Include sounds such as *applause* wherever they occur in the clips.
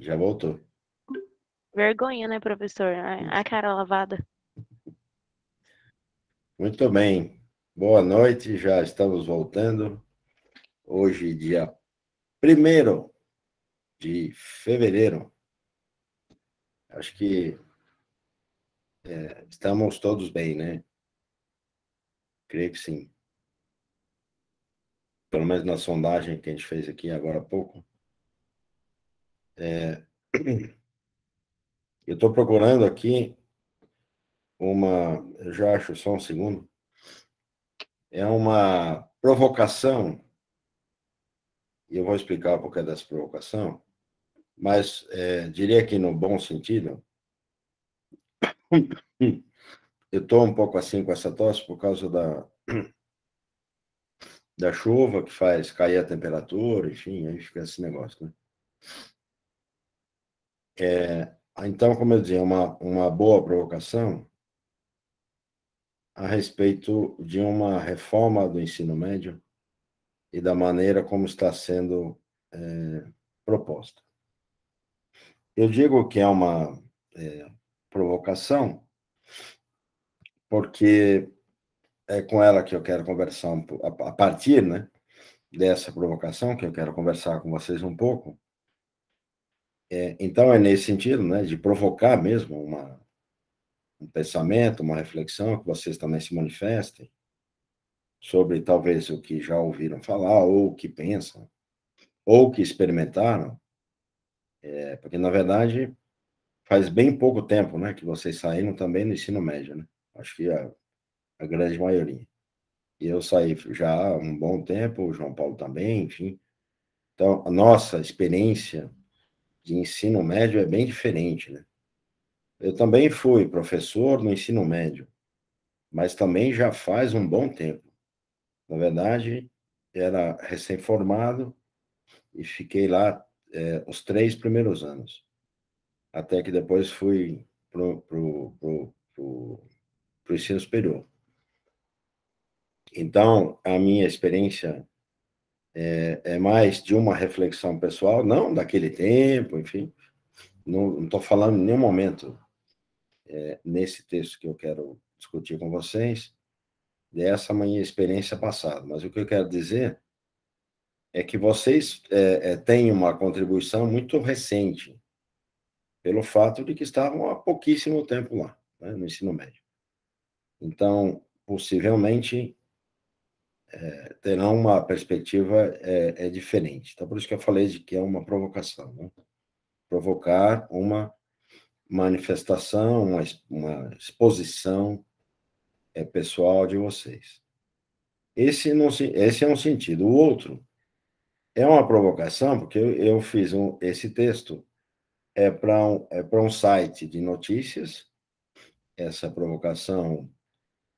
Já voltou. Vergonha, né, professor? A cara lavada. Muito bem. Boa noite, já estamos voltando. Hoje, dia 1 de fevereiro. Acho que é, estamos todos bem, né? Creio que sim. Pelo menos na sondagem que a gente fez aqui agora há pouco, é, eu estou procurando aqui uma. Eu já acho só um segundo. É uma provocação, e eu vou explicar por que dessa provocação, mas é, diria que no bom sentido. *coughs* Eu estou um pouco assim com essa tosse por causa da, *coughs* da chuva que faz cair a temperatura, enfim, aí fica esse negócio, né? É, então, como eu dizia, uma, uma boa provocação a respeito de uma reforma do ensino médio e da maneira como está sendo é, proposta. Eu digo que é uma é, provocação, porque é com ela que eu quero conversar, um, a partir né, dessa provocação, que eu quero conversar com vocês um pouco, é, então, é nesse sentido, né, de provocar mesmo uma, um pensamento, uma reflexão, que vocês também se manifestem sobre talvez o que já ouviram falar, ou o que pensam, ou o que experimentaram, é, porque, na verdade, faz bem pouco tempo né, que vocês saíram também do ensino médio, né? Acho que a, a grande maioria. E eu saí já há um bom tempo, o João Paulo também, enfim. Então, a nossa experiência de ensino médio é bem diferente, né? Eu também fui professor no ensino médio, mas também já faz um bom tempo. Na verdade, era recém-formado e fiquei lá é, os três primeiros anos. Até que depois fui para o ensino superior. Então, a minha experiência é, é mais de uma reflexão pessoal, não daquele tempo, enfim. Não estou falando em nenhum momento é, nesse texto que eu quero discutir com vocês dessa minha experiência passada. Mas o que eu quero dizer é que vocês é, é, têm uma contribuição muito recente, pelo fato de que estavam há pouquíssimo tempo lá, né, no ensino médio. Então, possivelmente, é, terão uma perspectiva é, é, diferente. Então, por isso que eu falei de que é uma provocação. Né? Provocar uma manifestação, uma, uma exposição é, pessoal de vocês. Esse, não, esse é um sentido. O outro é uma provocação, porque eu, eu fiz um, esse texto é para um, é um site de notícias, essa provocação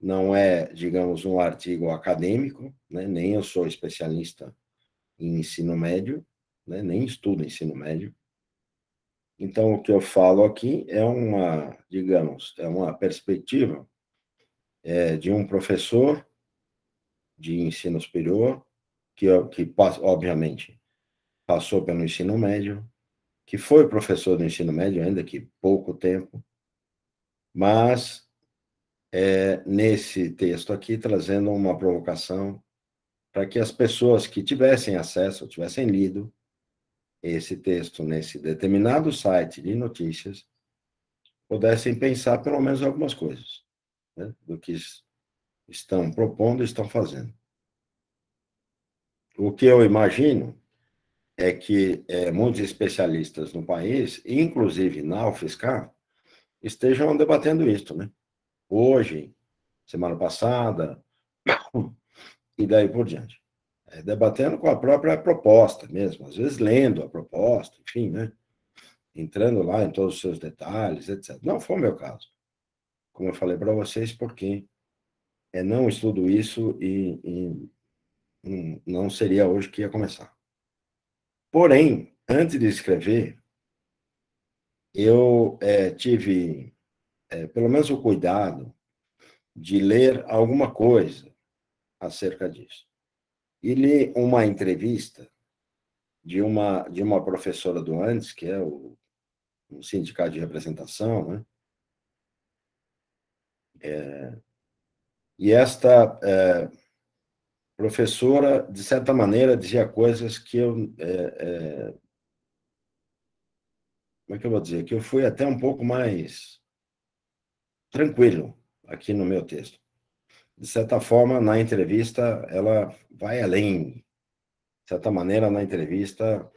não é, digamos, um artigo acadêmico, né? nem eu sou especialista em ensino médio, né? nem estudo ensino médio. Então, o que eu falo aqui é uma, digamos, é uma perspectiva é, de um professor de ensino superior, que, que obviamente passou pelo ensino médio, que foi professor do ensino médio, ainda que pouco tempo, mas é, nesse texto aqui, trazendo uma provocação para que as pessoas que tivessem acesso, tivessem lido esse texto nesse determinado site de notícias, pudessem pensar pelo menos algumas coisas né, do que estão propondo e estão fazendo. O que eu imagino é que é, muitos especialistas no país, inclusive na UFSCar, estejam debatendo isso, né? hoje, semana passada, *coughs* e daí por diante. É, debatendo com a própria proposta mesmo, às vezes lendo a proposta, enfim, né? Entrando lá em todos os seus detalhes, etc. Não foi o meu caso. Como eu falei para vocês, porque é, não estudo isso e, e não seria hoje que ia começar. Porém, antes de escrever, eu é, tive é, pelo menos o cuidado de ler alguma coisa acerca disso. E li uma entrevista de uma, de uma professora do ANTES, que é o, um sindicato de representação, né? É, e esta é, professora, de certa maneira, dizia coisas que eu. É, é como é que eu vou dizer? Que eu fui até um pouco mais tranquilo aqui no meu texto. De certa forma, na entrevista, ela vai além. De certa maneira, na entrevista,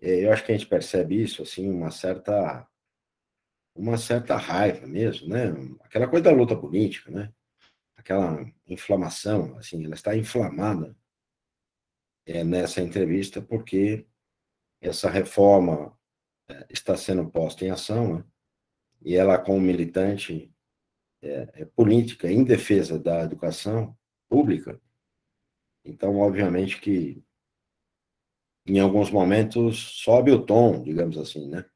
é, eu acho que a gente percebe isso, assim, uma certa uma certa raiva mesmo, né? Aquela coisa da luta política, né? Aquela inflamação, assim, ela está inflamada é, nessa entrevista porque essa reforma é, está sendo posta em ação, né? e ela como militante é, é, política em defesa da educação pública, então, obviamente que em alguns momentos sobe o tom, digamos assim, né?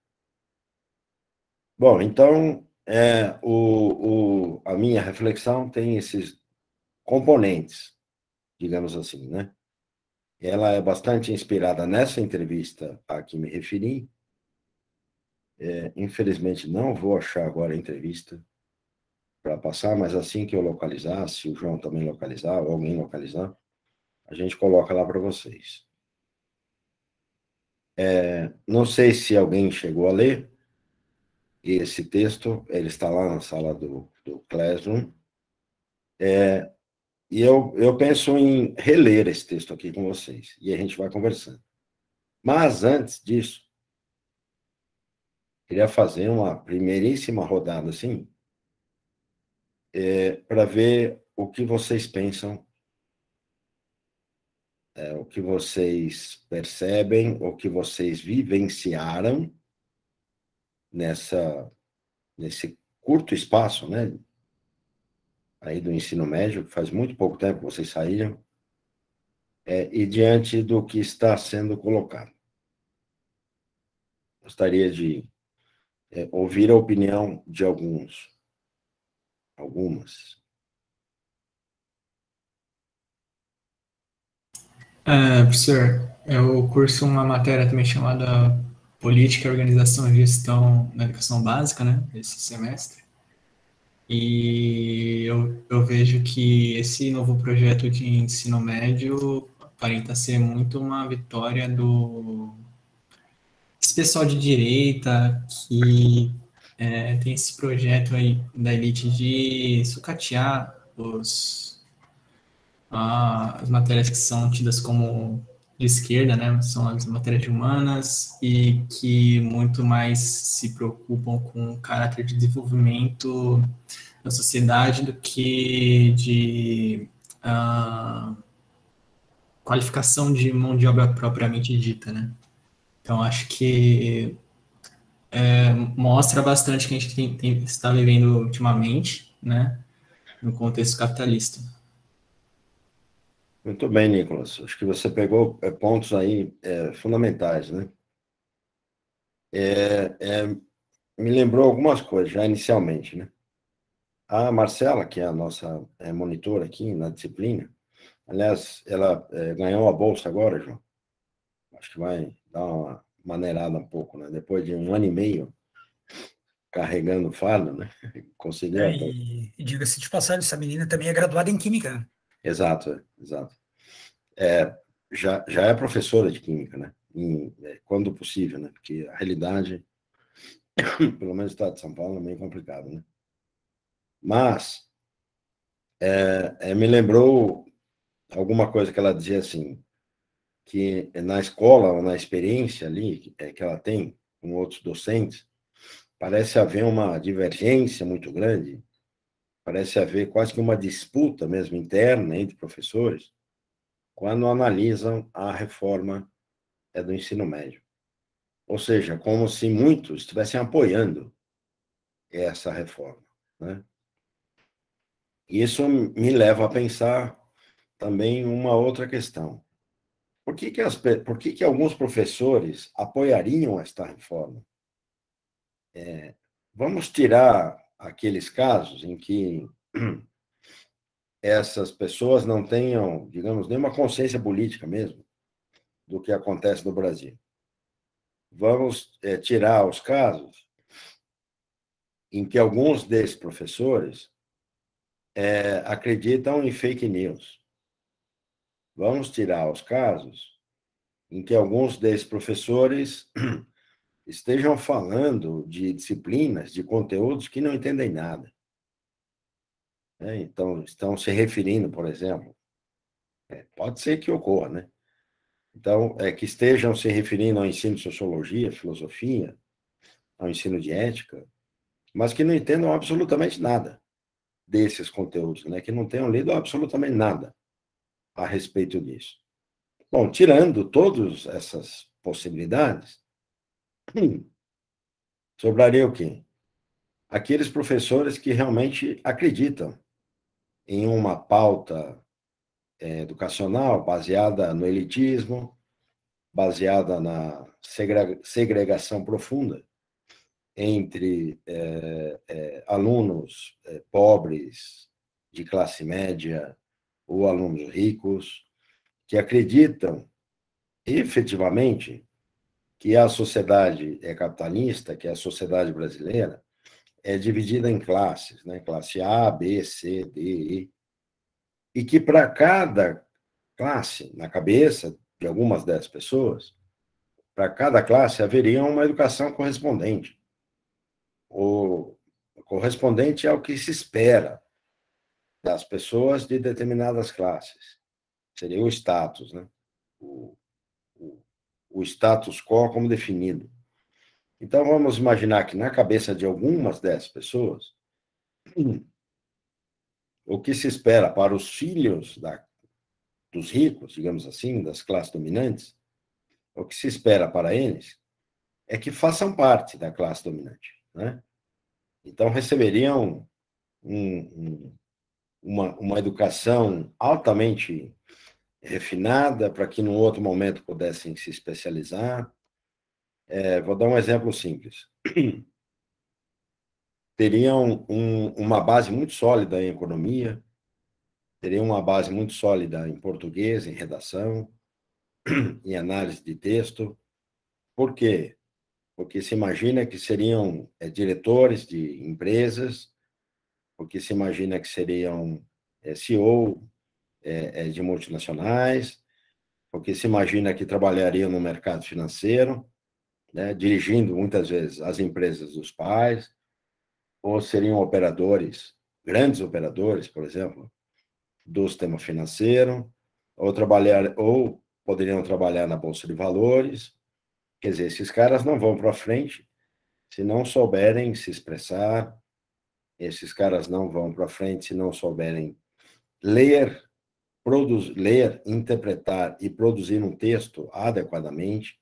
Bom, então é, o, o, a minha reflexão tem esses componentes, digamos assim, né? Ela é bastante inspirada nessa entrevista a que me referi. É, infelizmente, não vou achar agora a entrevista para passar, mas assim que eu localizar, se o João também localizar, ou alguém localizar, a gente coloca lá para vocês. É, não sei se alguém chegou a ler esse texto, ele está lá na sala do, do Classroom. É, e eu, eu penso em reler esse texto aqui com vocês, e a gente vai conversando. Mas antes disso, queria fazer uma primeiríssima rodada assim, é, para ver o que vocês pensam, é, o que vocês percebem, o que vocês vivenciaram nessa nesse curto espaço, né? Aí do ensino médio, que faz muito pouco tempo que vocês saíram, é, e diante do que está sendo colocado. Gostaria de é, ouvir a opinião de alguns algumas. Ah, é, professor, eu curso uma matéria também chamada Política, Organização e Gestão na Educação Básica, né, esse semestre. E eu, eu vejo que esse novo projeto de ensino médio aparenta ser muito uma vitória do esse pessoal de direita que é, tem esse projeto aí da Elite de sucatear os, ah, as matérias que são tidas como de esquerda, né? São as matérias humanas e que muito mais se preocupam com o caráter de desenvolvimento da sociedade do que de ah, qualificação de mão de obra propriamente dita, né? Então acho que é, mostra bastante que a gente tem, tem, está vivendo ultimamente, né, no contexto capitalista. Muito bem, Nicolas. Acho que você pegou é, pontos aí é, fundamentais, né? É, é, me lembrou algumas coisas já inicialmente, né? A Marcela, que é a nossa é, monitora aqui na disciplina, aliás, ela ganhou a bolsa agora, João. Acho que vai dar uma maneirada um pouco, né? Depois de um ano e meio carregando fardo, né? Conseguiu. É, e, diga-se de passagem, essa menina também é graduada em química. Né? Exato, exato. É, já, já é professora de química, né? Em, é, quando possível, né? Porque a realidade, *coughs* pelo menos no estado de São Paulo, é meio complicado, né? Mas é, é, me lembrou alguma coisa que ela dizia assim: que na escola, ou na experiência ali é, que ela tem com outros docentes, parece haver uma divergência muito grande, parece haver quase que uma disputa mesmo interna entre professores, quando analisam a reforma é, do ensino médio. Ou seja, como se muitos estivessem apoiando essa reforma. Né? Isso me leva a pensar também uma outra questão. Por que, que, as, por que, que alguns professores apoiariam esta reforma? É, vamos tirar aqueles casos em que *clears throat* essas pessoas não tenham, digamos, nenhuma consciência política mesmo do que acontece no Brasil. Vamos é, tirar os casos em que alguns desses professores é, acreditam em fake news Vamos tirar os casos em que alguns desses professores *clears throat* estejam falando de disciplinas, de conteúdos que não entendem nada. Né, então, estão se referindo, por exemplo, é, pode ser que ocorra, né? Então, é, que estejam se referindo ao ensino de sociologia, filosofia, ao ensino de ética, mas que não entendam absolutamente nada desses conteúdos, né? Que não tenham lido absolutamente nada a respeito disso. Bom, tirando todas essas possibilidades, hum, sobraria o quê? Aqueles professores que realmente acreditam em uma pauta é, educacional baseada no elitismo, baseada na segregação profunda entre é, é, alunos é, pobres, de classe média, ou alunos ricos, que acreditam efetivamente que a sociedade é capitalista, que a sociedade brasileira é dividida em classes, né? classe A, B, C, D, E, e que para cada classe, na cabeça de algumas dessas pessoas, para cada classe haveria uma educação correspondente, ou correspondente ao que se espera das pessoas de determinadas classes. Seria o status, né? O, o, o status quo como definido. Então, vamos imaginar que na cabeça de algumas dessas pessoas, o que se espera para os filhos da, dos ricos, digamos assim, das classes dominantes, o que se espera para eles é que façam parte da classe dominante, né? Então receberiam um, um, uma, uma educação altamente refinada para que num outro momento pudessem se especializar. É, vou dar um exemplo simples. *clears throat* Teriam um, uma base muito sólida em economia, teriam uma base muito sólida em português, em redação, *clears throat* em análise de texto. Por quê? Porque se imagina que seriam é, diretores de empresas porque se imagina que seriam é, CEO é, é, de multinacionais, porque se imagina que trabalhariam no mercado financeiro, né, dirigindo muitas vezes as empresas dos pais, ou seriam operadores, grandes operadores, por exemplo, do sistema financeiro, ou trabalhar ou poderiam trabalhar na bolsa de valores. Quer dizer, esses caras não vão para frente se não souberem se expressar, esses caras não vão para frente se não souberem ler, produz ler, interpretar e produzir um texto adequadamente.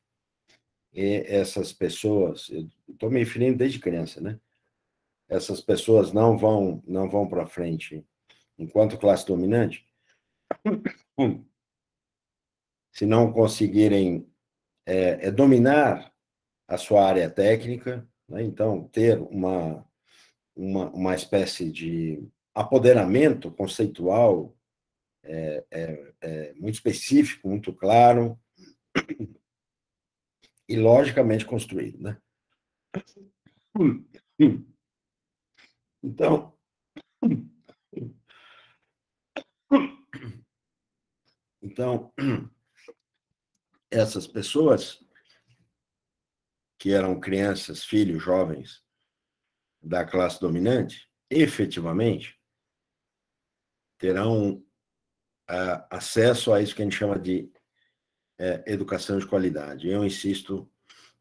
E essas pessoas, eu estou me referindo desde criança, né? Essas pessoas não vão, não vão para frente enquanto classe dominante, *clears throat* se não conseguirem é, é dominar a sua área técnica, né? então ter uma uma, uma espécie de apoderamento conceitual é, é, é muito específico, muito claro e logicamente construído. Né? Então, então essas pessoas que eram crianças, filhos, jovens, da classe dominante, efetivamente, terão uh, acesso a isso que a gente chama de uh, educação de qualidade. Eu insisto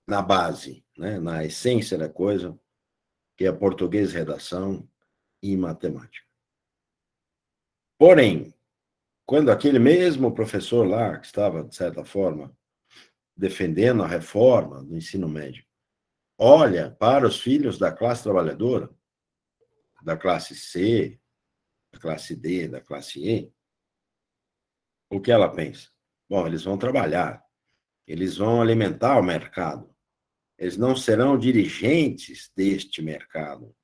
na base, né, na essência da coisa, que é português, redação e matemática. Porém, quando aquele mesmo professor lá, que estava, de certa forma, defendendo a reforma do ensino médio, olha para os filhos da classe trabalhadora, da classe C, da classe D, da classe E, o que ela pensa? Bom, eles vão trabalhar, eles vão alimentar o mercado, eles não serão dirigentes deste mercado,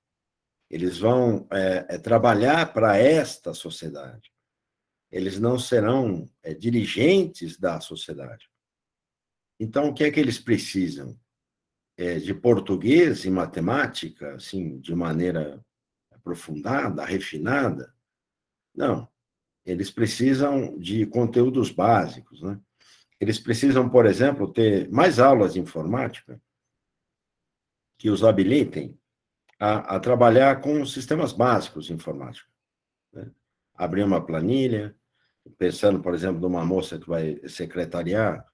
eles vão é, é trabalhar para esta sociedade, eles não serão é, dirigentes da sociedade. Então, o que é que eles precisam? é, de português e matemática, assim, de maneira aprofundada, refinada. Não. Eles precisam de conteúdos básicos, né? Eles precisam, por exemplo, ter mais aulas de informática que os habilitem a, a trabalhar com sistemas básicos de informática. Né? Abrir uma planilha, pensando, por exemplo, numa moça que vai secretariar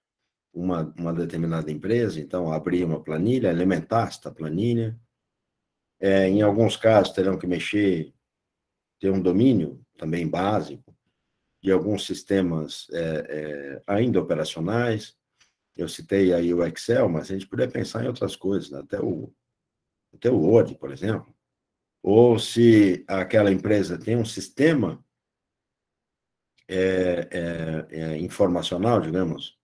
uma, uma determinada empresa, então abrir uma planilha, elementar esta planilha. É, em alguns casos terão que mexer, ter um domínio também básico de alguns sistemas é, é, ainda operacionais. Eu citei aí o Excel, mas a gente poderia pensar em outras coisas, né? até o até o Word, por exemplo. Ou se aquela empresa tem um sistema é, é, é, informacional, digamos,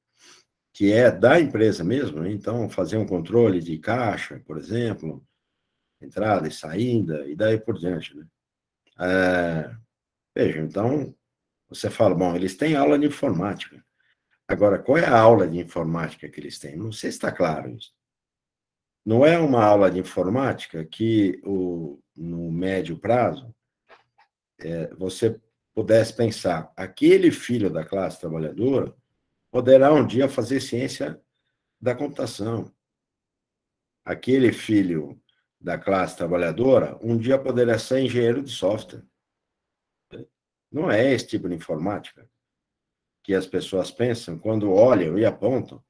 que é da empresa mesmo, né? então fazer um controle de caixa, por exemplo, entrada e saída, e daí por diante. Né? É, veja, então, você fala, bom, eles têm aula de informática. Agora, qual é a aula de informática que eles têm? Não sei se está claro isso. Não é uma aula de informática que, o, no médio prazo, é, você pudesse pensar, aquele filho da classe trabalhadora poderá um dia fazer ciência da computação. Aquele filho da classe trabalhadora um dia poderá ser engenheiro de software. Não é esse tipo de informática que as pessoas pensam quando olham e apontam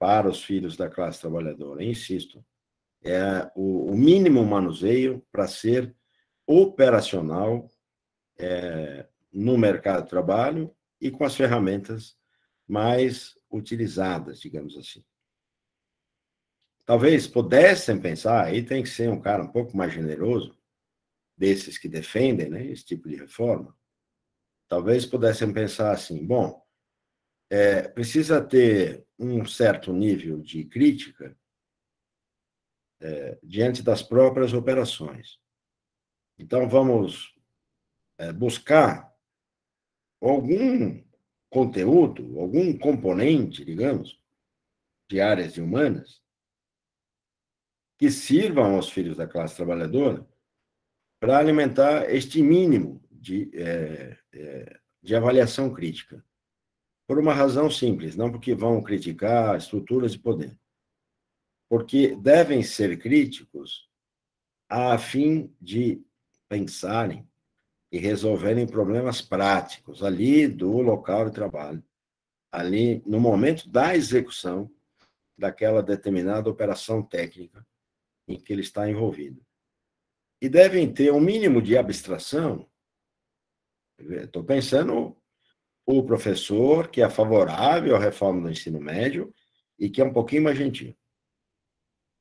para os filhos da classe trabalhadora. insisto, é o, mínimo manuseio para ser operacional é, no mercado de trabalho e com as ferramentas mais utilizadas, digamos assim. Talvez pudessem pensar, aí tem que ser um cara um pouco mais generoso, desses que defendem né, esse tipo de reforma, talvez pudessem pensar assim: bom, é, precisa ter um certo nível de crítica é, diante das próprias operações. Então, vamos é, buscar algum conteúdo, algum componente, digamos, de áreas humanas que sirvam aos filhos da classe trabalhadora para alimentar este mínimo de, é, é, de avaliação crítica. Por uma razão simples, não porque vão criticar estruturas de poder, porque devem ser críticos a fim de pensarem e resolverem problemas práticos ali do local de trabalho, ali no momento da execução daquela determinada operação técnica em que ele está envolvido. E devem ter um mínimo de abstração. Estou pensando o professor que é favorável à reforma do ensino médio e que é um pouquinho mais gentil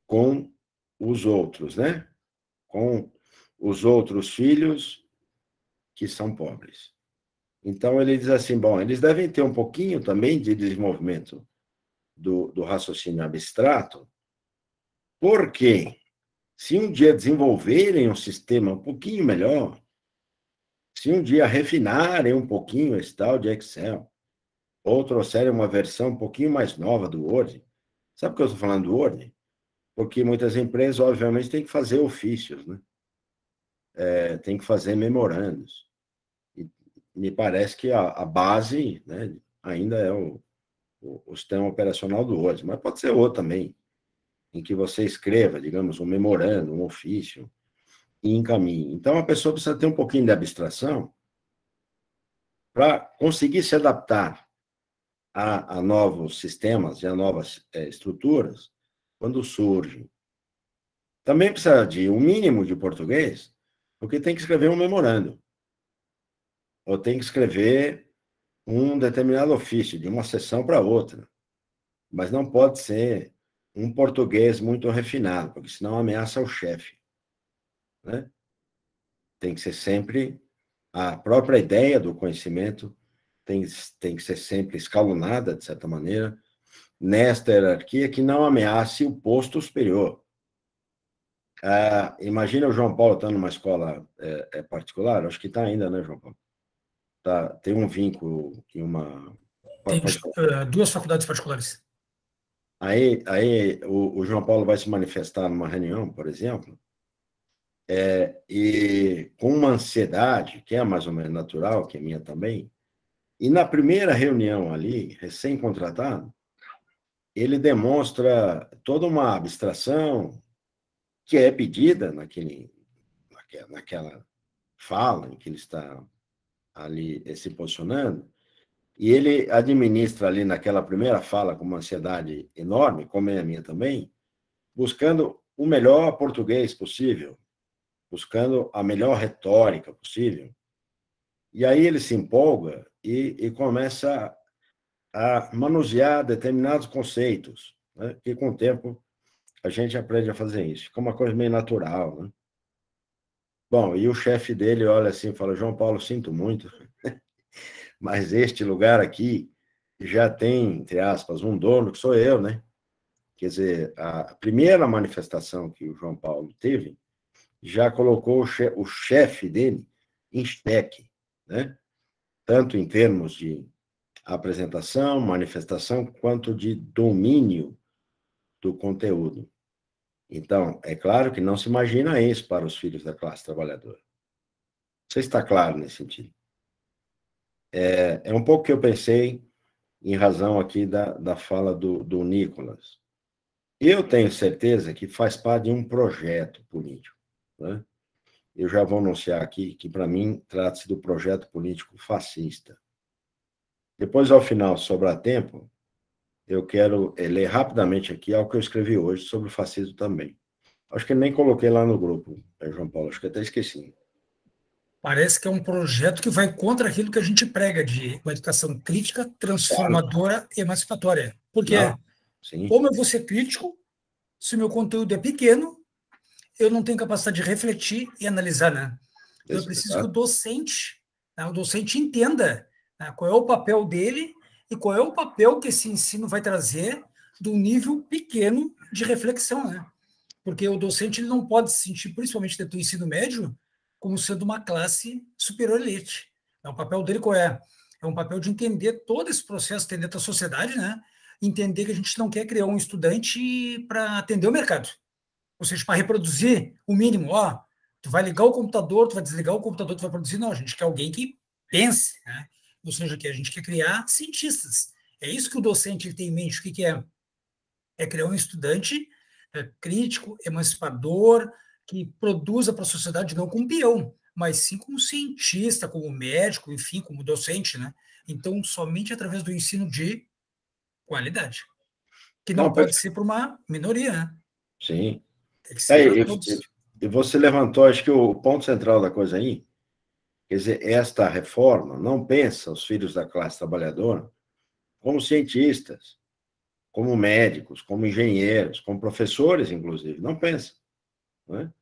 com os outros, né? Com os outros filhos que são pobres. Então, ele diz assim: bom, eles devem ter um pouquinho também de desenvolvimento do, do raciocínio abstrato, porque se um dia desenvolverem um sistema um pouquinho melhor, se um dia refinarem um pouquinho esse tal de Excel, ou trouxerem uma versão um pouquinho mais nova do Word, sabe por que eu estou falando do Word? Porque muitas empresas, obviamente, têm que fazer ofícios, né? É, tem que fazer memorandos me parece que a, a base né, ainda é o, o, o, sistema operacional do hoje, mas pode ser outro também, em que você escreva, digamos, um memorando, um ofício, e encaminhe. Então, a pessoa precisa ter um pouquinho de abstração para conseguir se adaptar a, a, novos sistemas e a novas é, estruturas quando surgem. Também precisa de um mínimo de português, porque tem que escrever um memorando ou tem que escrever um determinado ofício, de uma sessão para outra. Mas não pode ser um português muito refinado, porque senão ameaça o chefe. Né? Tem que ser sempre a própria ideia do conhecimento tem, tem que ser sempre escalonada, de certa maneira, nesta hierarquia que não ameace o posto superior. Ah, imagina o João Paulo estando numa escola é, é particular, acho que está ainda, né, João Paulo? tá, tem um vínculo em uma. Temos uh, eh, duas faculdades particulares. Aí, aí o, o, João Paulo vai se manifestar numa reunião, por exemplo, é, e com uma ansiedade, que é mais ou menos natural, que é minha também, e na primeira reunião ali, recém-contratado, ele demonstra toda uma abstração que é pedida naquele, naquela fala em que ele está ali eh, se posicionando, e ele administra ali naquela primeira fala com uma ansiedade enorme, como é a minha também, buscando o melhor português possível, buscando a melhor retórica possível. E aí ele se empolga e, e começa a manusear determinados conceitos, né? que com o tempo a gente aprende a fazer isso. Fica é uma coisa meio natural, né? Bom, e o chefe dele olha assim e fala: João Paulo, sinto muito, *laughs* mas este lugar aqui já tem, entre aspas, um dono, que sou eu, né? Quer dizer, a primeira manifestação que o João Paulo teve já colocou o chefe, o chefe dele em xeque, né? Tanto em termos de apresentação, manifestação, quanto de domínio do conteúdo. Então, é claro que não se imagina isso para os filhos da classe trabalhadora. Você está claro nesse sentido? É, é um pouco que eu pensei em razão aqui da, da fala do, do Nicolas. Eu tenho certeza que faz parte de um projeto político. Né? Eu já vou anunciar aqui que, para mim, trata-se do projeto político fascista. Depois, ao final, sobrar tempo, eu quero eh, ler rapidamente aqui algo que eu escrevi hoje sobre o fascismo também. Acho que nem coloquei lá no grupo, né, João Paulo, acho que até esqueci. Parece que é um projeto que vai contra aquilo que a gente prega de uma educação crítica, transformadora, e emancipatória. Porque sim. como eu vou ser crítico se meu conteúdo é pequeno, eu não tenho capacidade de refletir e analisar, né? Eu preciso que o docente, né, o docente entenda né, qual é o papel dele e qual é o papel que esse ensino vai trazer do nível pequeno de reflexão, né? Porque o docente ele não pode se sentir, principalmente dentro do ensino médio, como sendo uma classe superior elite. É o papel dele qual é? É um papel de entender todo esse processo entender a sociedade, né? Entender que a gente não quer criar um estudante para atender o mercado. Ou seja, para reproduzir o mínimo, ó, tu vai ligar o computador, tu vai desligar o computador, tu vai produzir. Não, a gente quer alguém que pense, né? Ou seja, que a gente quer criar cientistas. É isso que o docente ele tem em mente. O que, que é? É criar um estudante é, crítico, emancipador, que produza para a sociedade não como peão, mas sim como cientista, como médico, enfim, como docente, né? Então, somente através do ensino de qualidade, que não, não pode per... ser para uma minoria, né? Sim. é, e, e, você levantou, acho que o ponto central da coisa aí Quer dizer, esta reforma não pensa os filhos da classe trabalhadora como cientistas, como médicos, como engenheiros, como professores, inclusive. Não pensa. né?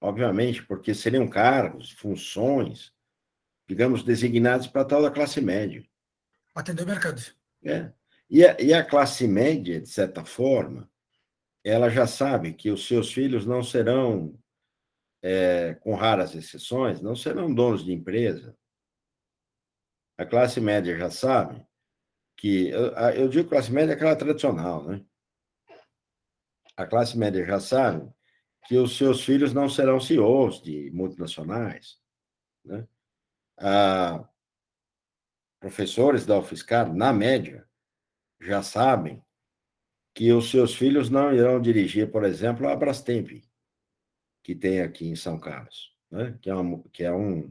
Obviamente, porque seriam cargos, funções, digamos, designados para tal da classe média. Atender o mercado. É. E a, e a classe média, de certa forma, ela já sabe que os seus filhos não serão é, com raras exceções, não serão donos de empresa. A classe média já sabe que. Eu, eu digo classe média é aquela tradicional, né? A classe média já sabe que os seus filhos não serão CEOs de multinacionais, né? Ah, professores da UFSCar, na média, já sabem que os seus filhos não irão dirigir, por exemplo, a Brastemp que tem aqui em São Carlos, né? que é, uma, que é um,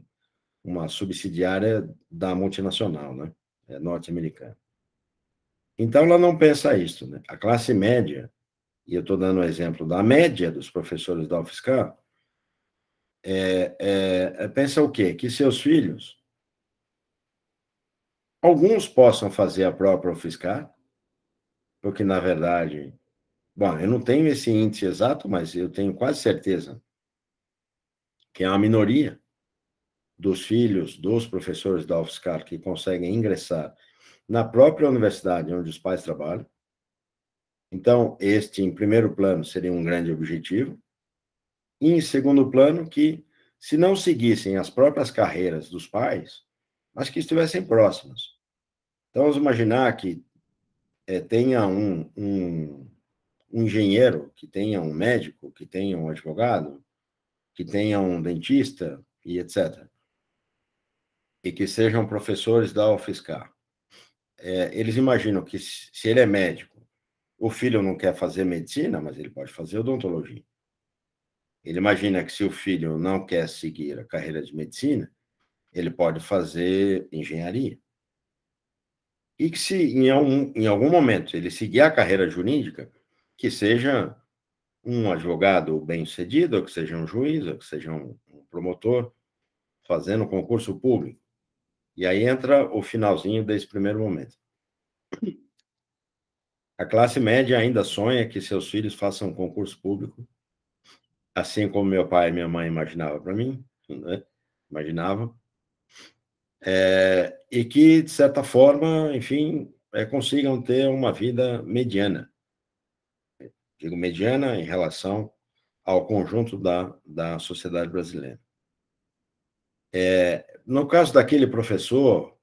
uma subsidiária da multinacional, né? é norte-americana. Então, ela não pensa isso. Né? A classe média, e eu estou dando o um exemplo da média dos professores da UFSCar, é, é, é, pensa o quê? Que seus filhos, alguns possam fazer a própria UFSCar, porque, na verdade, Bom, eu não tenho esse índice exato, mas eu tenho quase certeza que é a minoria dos filhos dos professores da UFSCar que conseguem ingressar na própria universidade onde os pais trabalham. Então, este, em primeiro plano, seria um grande objetivo. E, em segundo plano, que se não seguissem as próprias carreiras dos pais, mas que estivessem próximas. Então, vamos imaginar que é, tenha um, um engenheiro, que tenha um médico, que tenha um advogado, que tenha um dentista e etc. E que sejam professores da UFSCar. É, eles imaginam que se ele é médico, o filho não quer fazer medicina, mas ele pode fazer odontologia. Ele imagina que se o filho não quer seguir a carreira de medicina, ele pode fazer engenharia. E que se em algum, em algum momento ele seguir a carreira jurídica, que seja um advogado bem-sucedido, ou que seja um juiz, ou que seja um promotor, fazendo concurso público. E aí entra o finalzinho desse primeiro momento. A classe média ainda sonha que seus filhos façam um concurso público, assim como meu pai e minha mãe imaginava para mim, né? imaginava, é, e que de certa forma, enfim, é, consigam ter uma vida mediana digo mediana, em relação ao conjunto da, da sociedade brasileira. É, no caso daquele professor,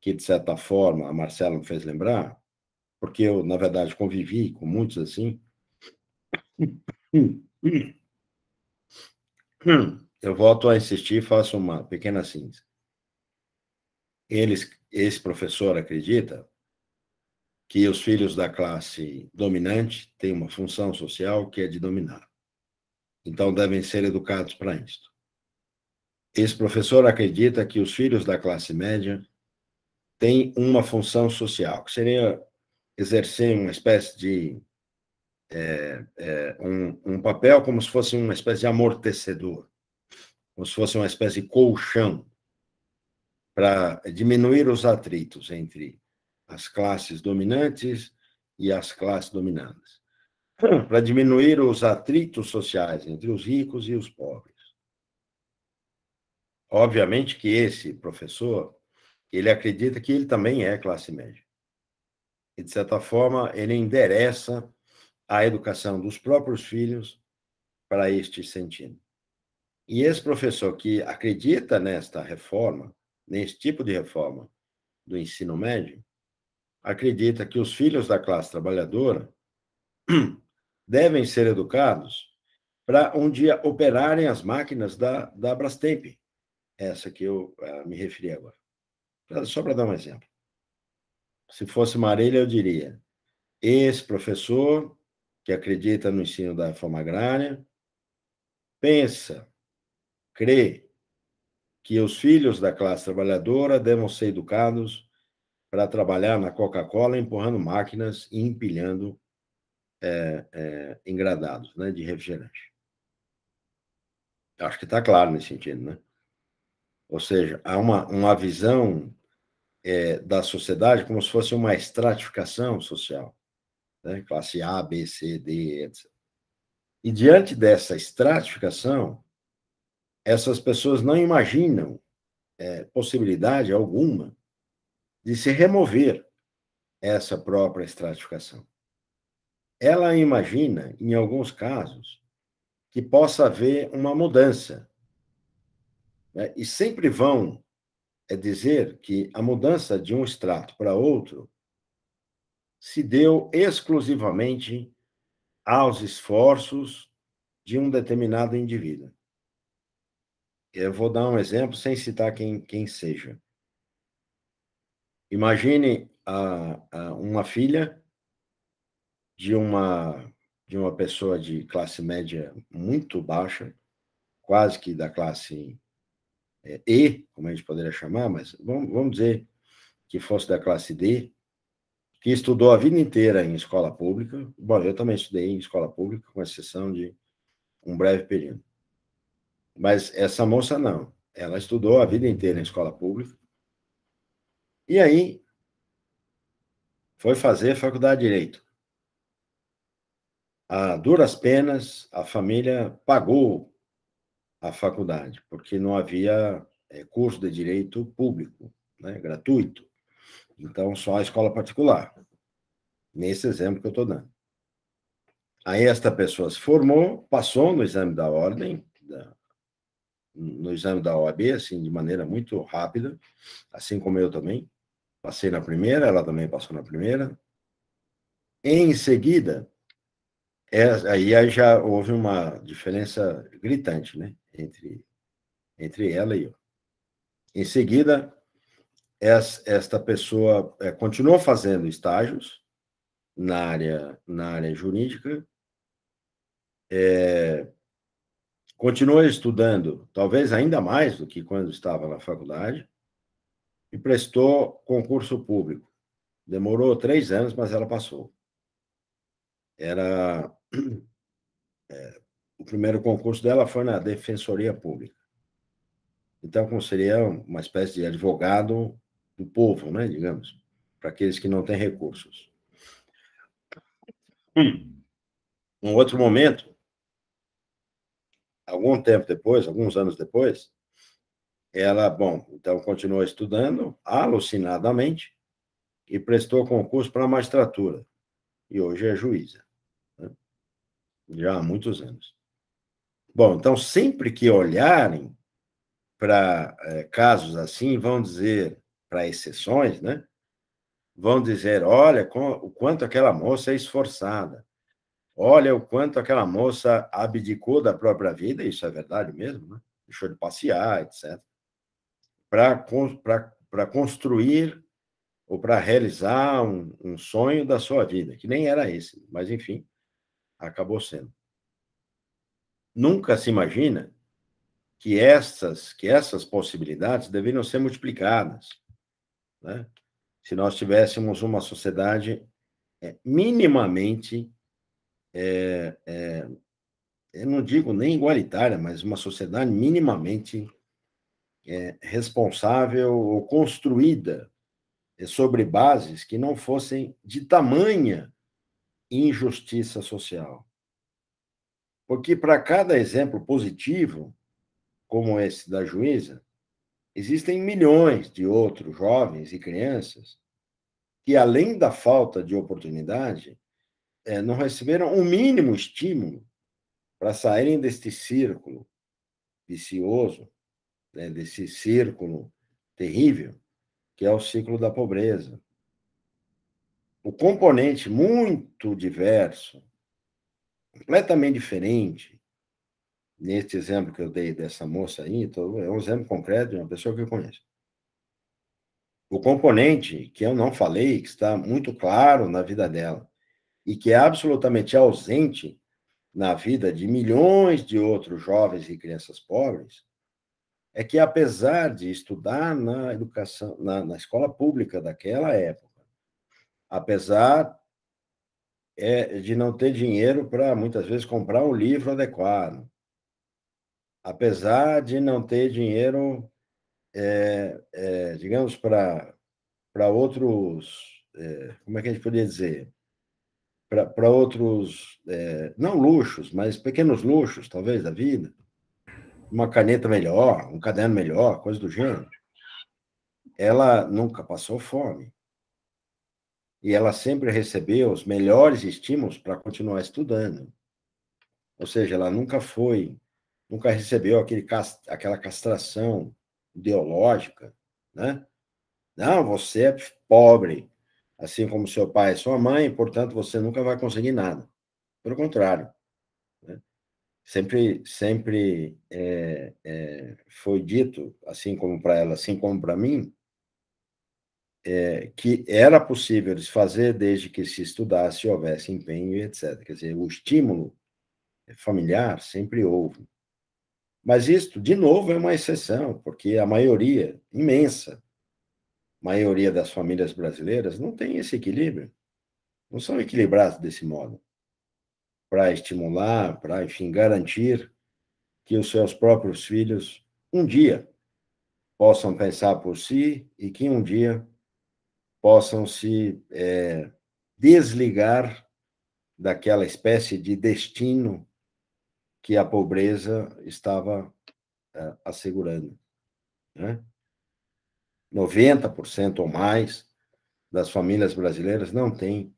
que de certa forma a Marcela me fez lembrar, porque eu, na verdade, convivi com muitos assim. Eu volto a insistir e faço uma pequena síntese. Eles, esse professor acredita que os filhos da classe dominante têm uma função social que é de dominar. Então devem ser educados para isto. Esse professor acredita que os filhos da classe média têm uma função social, que seria exercer uma espécie de é, é, um, um, papel como se fosse uma espécie de amortecedor, como se fosse uma espécie de colchão para diminuir os atritos entre as classes dominantes e as classes dominadas, *clears throat* para diminuir os atritos sociais entre os ricos e os pobres. Obviamente que esse professor, ele acredita que ele também é classe média. E, de certa forma, ele endereça a educação dos próprios filhos para este sentido. E esse professor que acredita nesta reforma, nesse tipo de reforma do ensino médio, acredita que os filhos da classe trabalhadora *clears throat* devem ser educados para um dia operarem as máquinas da, da Brastemp, essa que eu uh, me referi agora. Só para dar um exemplo. Se fosse Marília, eu diria: esse professor que acredita no ensino da reforma agrária pensa, crê que os filhos da classe trabalhadora devem ser educados para trabalhar na Coca-Cola, empurrando máquinas e empilhando é, é, engradados né, de refrigerante. Acho que está claro nesse sentido, né? Ou seja, há uma, uma visão é, da sociedade como se fosse uma estratificação social, né? classe A, B, C, D, etc. E diante dessa estratificação, essas pessoas não imaginam é, possibilidade alguma de se remover essa própria estratificação. Ela imagina, em alguns casos, que possa haver uma mudança. Né? E sempre vão é dizer que a mudança de um extrato para outro se deu exclusivamente aos esforços de um determinado indivíduo. Eu vou dar um exemplo sem citar quem, quem seja. Imagine a, a uma filha de uma de uma pessoa de classe média muito baixa, quase que da classe é, E, como a gente poderia chamar, mas vamos, vamos dizer que fosse da classe D, que estudou a vida inteira em escola pública. Bom, eu também estudei em escola pública, com exceção de um breve período. Mas essa moça não. Ela estudou a vida inteira em escola pública, e aí, foi fazer faculdade de Direito. A duras penas, a família pagou a faculdade, porque não havia eh, curso de direito público, né, gratuito. Então, só a escola particular, nesse exemplo que eu estou dando. Aí, esta pessoa se formou, passou no exame da ordem, no exame da OAB, assim, de maneira muito rápida, assim como eu também, Passei na primeira, ela também passou na primeira. Em seguida, é, aí é já houve uma diferença gritante, né? Entre, entre ela e eu. Em seguida, esta pessoa é, continuou fazendo estágios na área, na área jurídica, é, continuou estudando, talvez ainda mais do que quando estava na faculdade, e prestou concurso público. Demorou três anos, mas ela passou. Era *clears throat* é, o primeiro concurso dela foi na Defensoria Pública. Então, como seria uma espécie de advogado do povo, né, digamos, para aqueles que não têm recursos. Hum. Um outro momento, algum tempo depois, alguns anos depois, ela, bom, então continuou estudando alucinadamente e prestou concurso para magistratura. E hoje é juíza. Né? Já há muitos anos. Bom, então sempre que olharem para é, casos assim, vão dizer, para exceções, né? Vão dizer: olha com, o quanto aquela moça é esforçada, olha o quanto aquela moça abdicou da própria vida, isso é verdade mesmo, né? Deixou de passear, etc para construir ou para realizar um, um sonho da sua vida, que nem era esse, mas enfim, acabou sendo. Nunca se imagina que essas, que essas possibilidades deveriam ser multiplicadas. Né? Se nós tivéssemos uma sociedade é, minimamente, é, é, eu não digo nem igualitária, mas uma sociedade minimamente é, responsável ou construída é, sobre bases que não fossem de tamanha injustiça social. Porque para cada exemplo positivo, como esse da juíza, existem milhões de outros jovens e crianças que, além da falta de oportunidade, é, não receberam o um mínimo estímulo para saírem deste círculo vicioso né, desse círculo terrível, que é o ciclo da pobreza. O componente muito diverso, completamente diferente, neste exemplo que eu dei dessa moça aí, então é um exemplo concreto de uma pessoa que eu conheço. O componente que eu não falei, que está muito claro na vida dela, e que é absolutamente ausente na vida de milhões de outros jovens e crianças pobres, é que, apesar de estudar na educação, na, na escola pública daquela época, apesar é, de não ter dinheiro para, muitas vezes, comprar um livro adequado, apesar de não ter dinheiro, é, é, digamos, para outros, é, como é que a gente poderia dizer? Para outros, é, não luxos, mas pequenos luxos, talvez, da vida, uma caneta melhor, um caderno melhor, coisa do gênero. Ela nunca passou fome. E ela sempre recebeu os melhores estímulos para continuar estudando. Ou seja, ela nunca foi, nunca recebeu aquele, aquela castração ideológica, né? Não, você é pobre, assim como seu pai e sua mãe, portanto você nunca vai conseguir nada. Pelo contrário, sempre sempre é, é, foi dito, assim como para ela, assim como para mim, é, que era possível desfazer desde que se estudasse, houvesse empenho e etc. Quer dizer, o estímulo familiar sempre houve. Mas isto, de novo, é uma exceção, porque a maioria, imensa, maioria das famílias brasileiras não tem esse equilíbrio, não são equilibradas desse modo para estimular, para, enfim, garantir que os seus próprios filhos um dia possam pensar por si e que um dia possam se é, desligar daquela espécie de destino que a pobreza estava é, assegurando. Né? 90% ou mais das famílias brasileiras não têm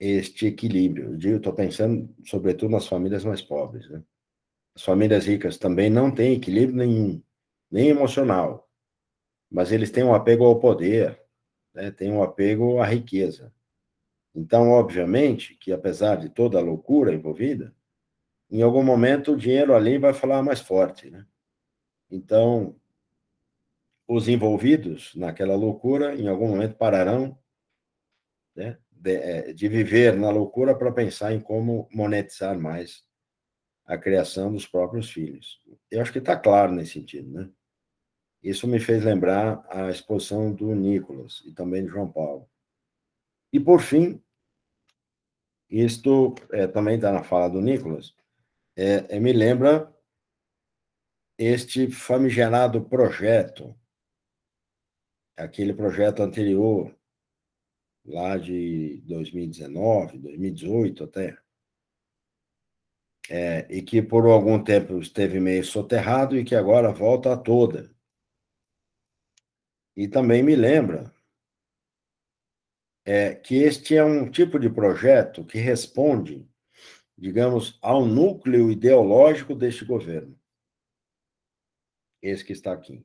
este equilíbrio. Eu estou pensando, sobretudo, nas famílias mais pobres. Né? As famílias ricas também não têm equilíbrio nenhum, nem emocional, mas eles têm um apego ao poder, né? têm um apego à riqueza. Então, obviamente, que apesar de toda a loucura envolvida, em algum momento o dinheiro ali vai falar mais forte. Né? Então, os envolvidos naquela loucura, em algum momento pararão, né? de, é, de viver na loucura para pensar em como monetizar mais a criação dos próprios filhos. Eu acho que está claro nesse sentido, né? Isso me fez lembrar a exposição do Nicolas e também do João Paulo. E, por fim, isto é, também está na fala do Nicolas, é, é, me lembra este famigerado projeto, aquele projeto anterior lá de 2019, 2018 até, é, e que por algum tempo esteve meio soterrado e que agora volta a toda. E também me lembra é, que este é um tipo de projeto que responde, digamos, ao núcleo ideológico deste governo. Esse que está aqui.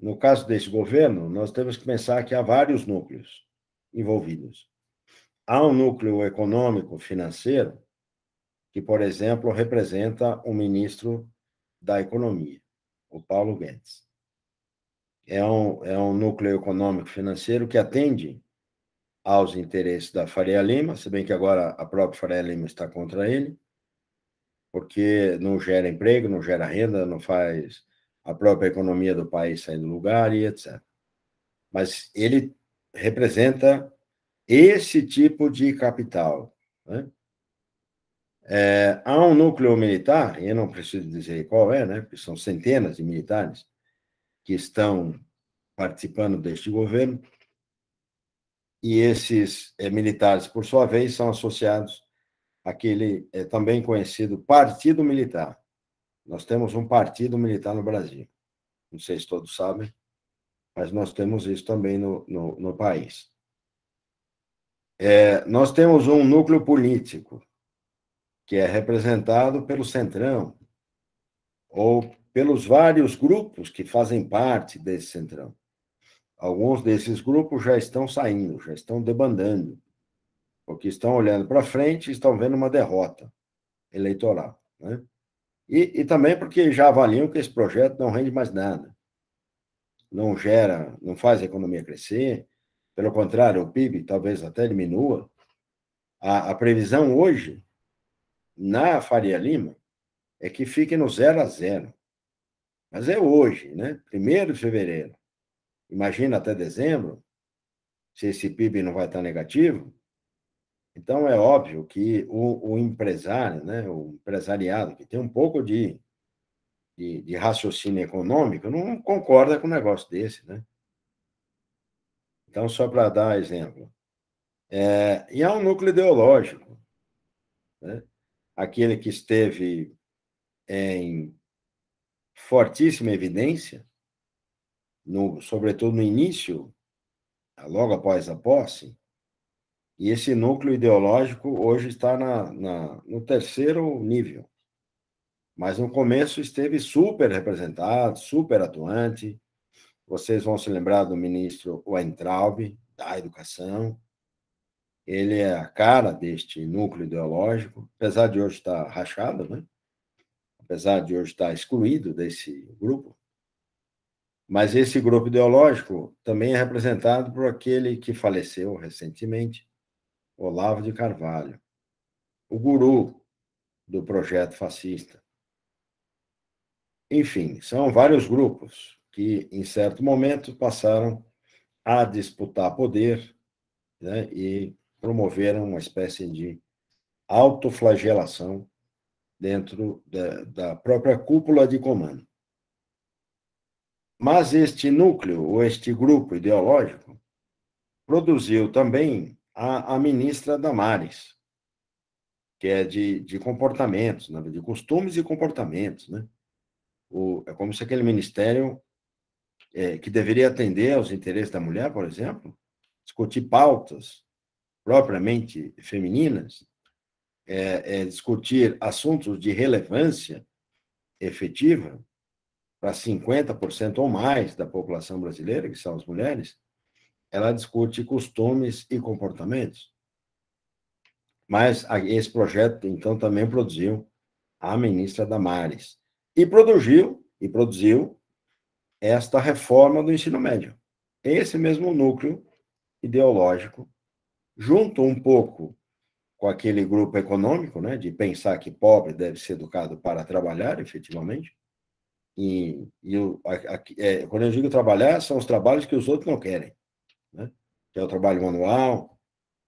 No caso deste governo, nós temos que pensar que há vários núcleos envolvidos. Há um núcleo econômico, financeiro, que, por exemplo, representa o ministro da Economia, o Paulo Guedes. É um, é um núcleo econômico financeiro que atende aos interesses da Faria Lima, se bem que agora a própria Faria Lima está contra ele, porque não gera emprego, não gera renda, não faz a própria economia do país sair do lugar e etc. Mas ele representa esse tipo de capital. Né? É, há um núcleo militar, e eu não preciso dizer qual é, né, porque são centenas de militares que estão participando deste governo, e esses é, militares, por sua vez, são associados àquele é, também conhecido Partido Militar. Nós temos um partido militar no Brasil, não sei se todos sabem, mas nós temos isso também no, no, no país. É, nós temos um núcleo político que é representado pelo Centrão ou pelos vários grupos que fazem parte desse Centrão. Alguns desses grupos já estão saindo, já estão debandando, porque estão olhando para frente e estão vendo uma derrota eleitoral. Né? E, e também porque já avaliam que esse projeto não rende mais nada não gera, não faz a economia crescer, pelo contrário, o PIB talvez até diminua. A, a previsão hoje, na Faria Lima, é que fique no zero a zero. Mas é hoje, né? Primeiro de fevereiro. Imagina até dezembro, se esse PIB não vai estar negativo. Então, é óbvio que o, o empresário, né, o empresariado, que tem um pouco de de, de raciocínio econômico não concorda com um negócio desse, né? Então, só para dar exemplo. É, e há é um núcleo ideológico. Né? Aquele que esteve em fortíssima evidência, no, sobretudo no início, logo após a posse, e esse núcleo ideológico hoje está na, na no terceiro nível mas no começo esteve super representado, super atuante. Vocês vão se lembrar do ministro Weintraub, da Educação. Ele é a cara deste núcleo ideológico, apesar de hoje estar rachado, né? apesar de hoje estar excluído desse grupo. Mas esse grupo ideológico também é representado por aquele que faleceu recentemente, Olavo de Carvalho, o guru do projeto fascista, enfim, são vários grupos que, em certo momento, passaram a disputar poder né, e promoveram uma espécie de autoflagelação dentro da, da própria cúpula de comando. Mas este núcleo, ou este grupo ideológico, produziu também a, a ministra Damares, que é de, de comportamentos, né, de costumes e comportamentos, né? O, é como se aquele ministério é, que deveria atender aos interesses da mulher, por exemplo, discutir pautas propriamente femininas, é, é, discutir assuntos de relevância efetiva para 50% ou mais da população brasileira, que são as mulheres, ela discute costumes e comportamentos. Mas esse projeto, então, também produziu a ministra Damares e produziu, e produziu esta reforma do ensino médio. Esse mesmo núcleo ideológico, junto um pouco com aquele grupo econômico, né, de pensar que pobre deve ser educado para trabalhar, efetivamente, e, e eu, é, quando eu digo trabalhar, são os trabalhos que os outros não querem, né? que é o trabalho manual,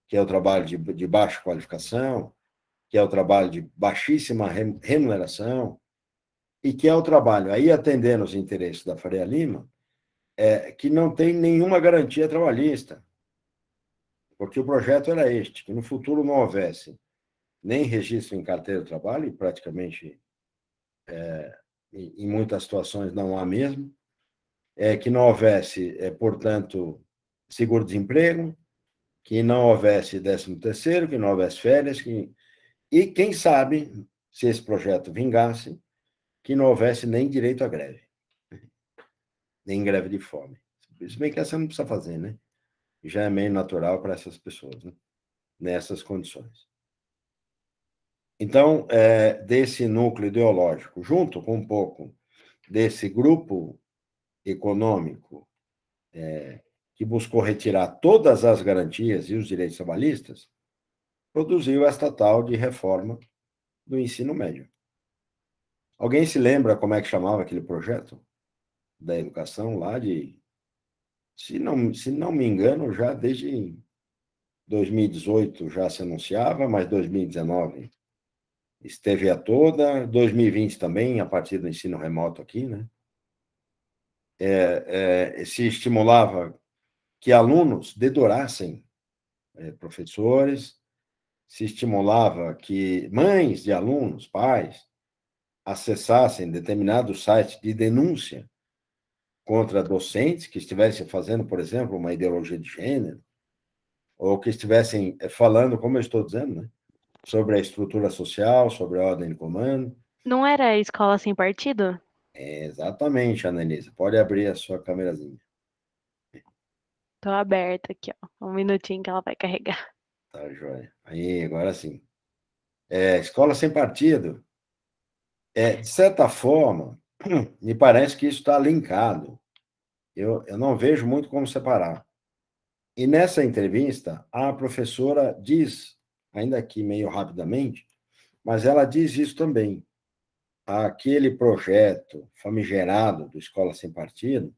que é o trabalho de, de baixa qualificação, que é o trabalho de baixíssima remuneração, e que é o trabalho, aí atendendo os interesses da Faria Lima, é, que não tem nenhuma garantia trabalhista, porque o projeto era este, que no futuro não houvesse nem registro em carteira de trabalho, e praticamente é, em muitas situações não há mesmo, é, que não houvesse, é, portanto, seguro-desemprego, que não houvesse 13 terceiro que não houvesse férias, que... e quem sabe, se esse projeto vingasse, que não houvesse nem direito à greve, nem greve de fome. Se bem que essa não precisa fazer, né? Já é meio natural para essas pessoas, né? nessas condições. Então, é, desse núcleo ideológico, junto com um pouco desse grupo econômico é, que buscou retirar todas as garantias e os direitos trabalhistas, produziu esta tal de reforma do ensino médio. Alguém se lembra como é que chamava aquele projeto da educação lá de. Se não, se não me engano, já desde 2018 já se anunciava, mas 2019 esteve a toda, 2020 também, a partir do ensino remoto aqui, né? É, é, se estimulava que alunos dedorassem é, professores, se estimulava que mães de alunos, pais, acessassem determinado site de denúncia contra docentes que estivessem fazendo, por exemplo, uma ideologia de gênero, ou que estivessem eh, falando, como eu estou dizendo, né, sobre a estrutura social, sobre a ordem de comando. Não era escola sem partido? É, exatamente, Anelisa. Pode abrir a sua câmerazinha. Estou aberta aqui, ó. Um minutinho que ela vai carregar. Tá, joia. Aí, agora sim. É, escola sem partido. É, de certa forma, *clears throat* me parece que isso está linkado. Eu, eu não vejo muito como separar. E nessa entrevista, a professora diz, ainda aqui meio rapidamente, mas ela diz isso também. Aquele projeto famigerado do Escola Sem Partido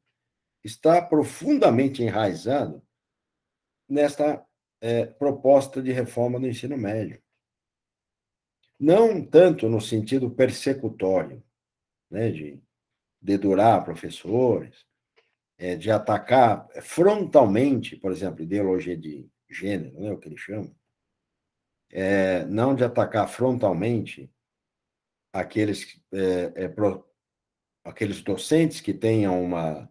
está profundamente enraizado nesta é, proposta de reforma do ensino médio não tanto no sentido persecutório, né, de dedurar professores, é, de atacar frontalmente, por exemplo, ideologia de gênero, né, o que ele chama, é, eh, não de atacar frontalmente aqueles, é, pro, aqueles docentes que tenham uma,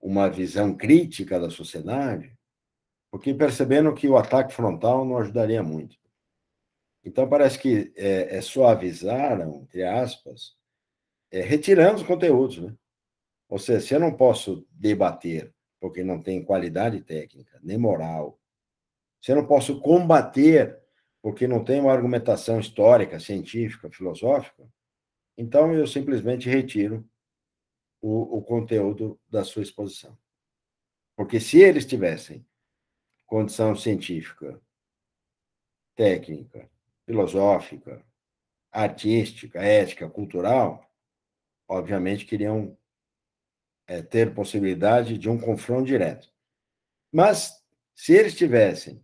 uma visão crítica da sociedade, porque percebendo que o ataque frontal não ajudaria muito. Então, parece que é, é, suavizaram, entre aspas, é, retirando os conteúdos. Né? Ou seja, se eu não posso debater porque não tem qualidade técnica, nem moral, se eu não posso combater porque não tem uma argumentação histórica, científica, filosófica, então eu simplesmente retiro o, o conteúdo da sua exposição. Porque se eles tivessem condição científica, técnica, filosófica, artística, ética, cultural, obviamente queriam é, ter possibilidade de um confronto direto. Mas, se eles tivessem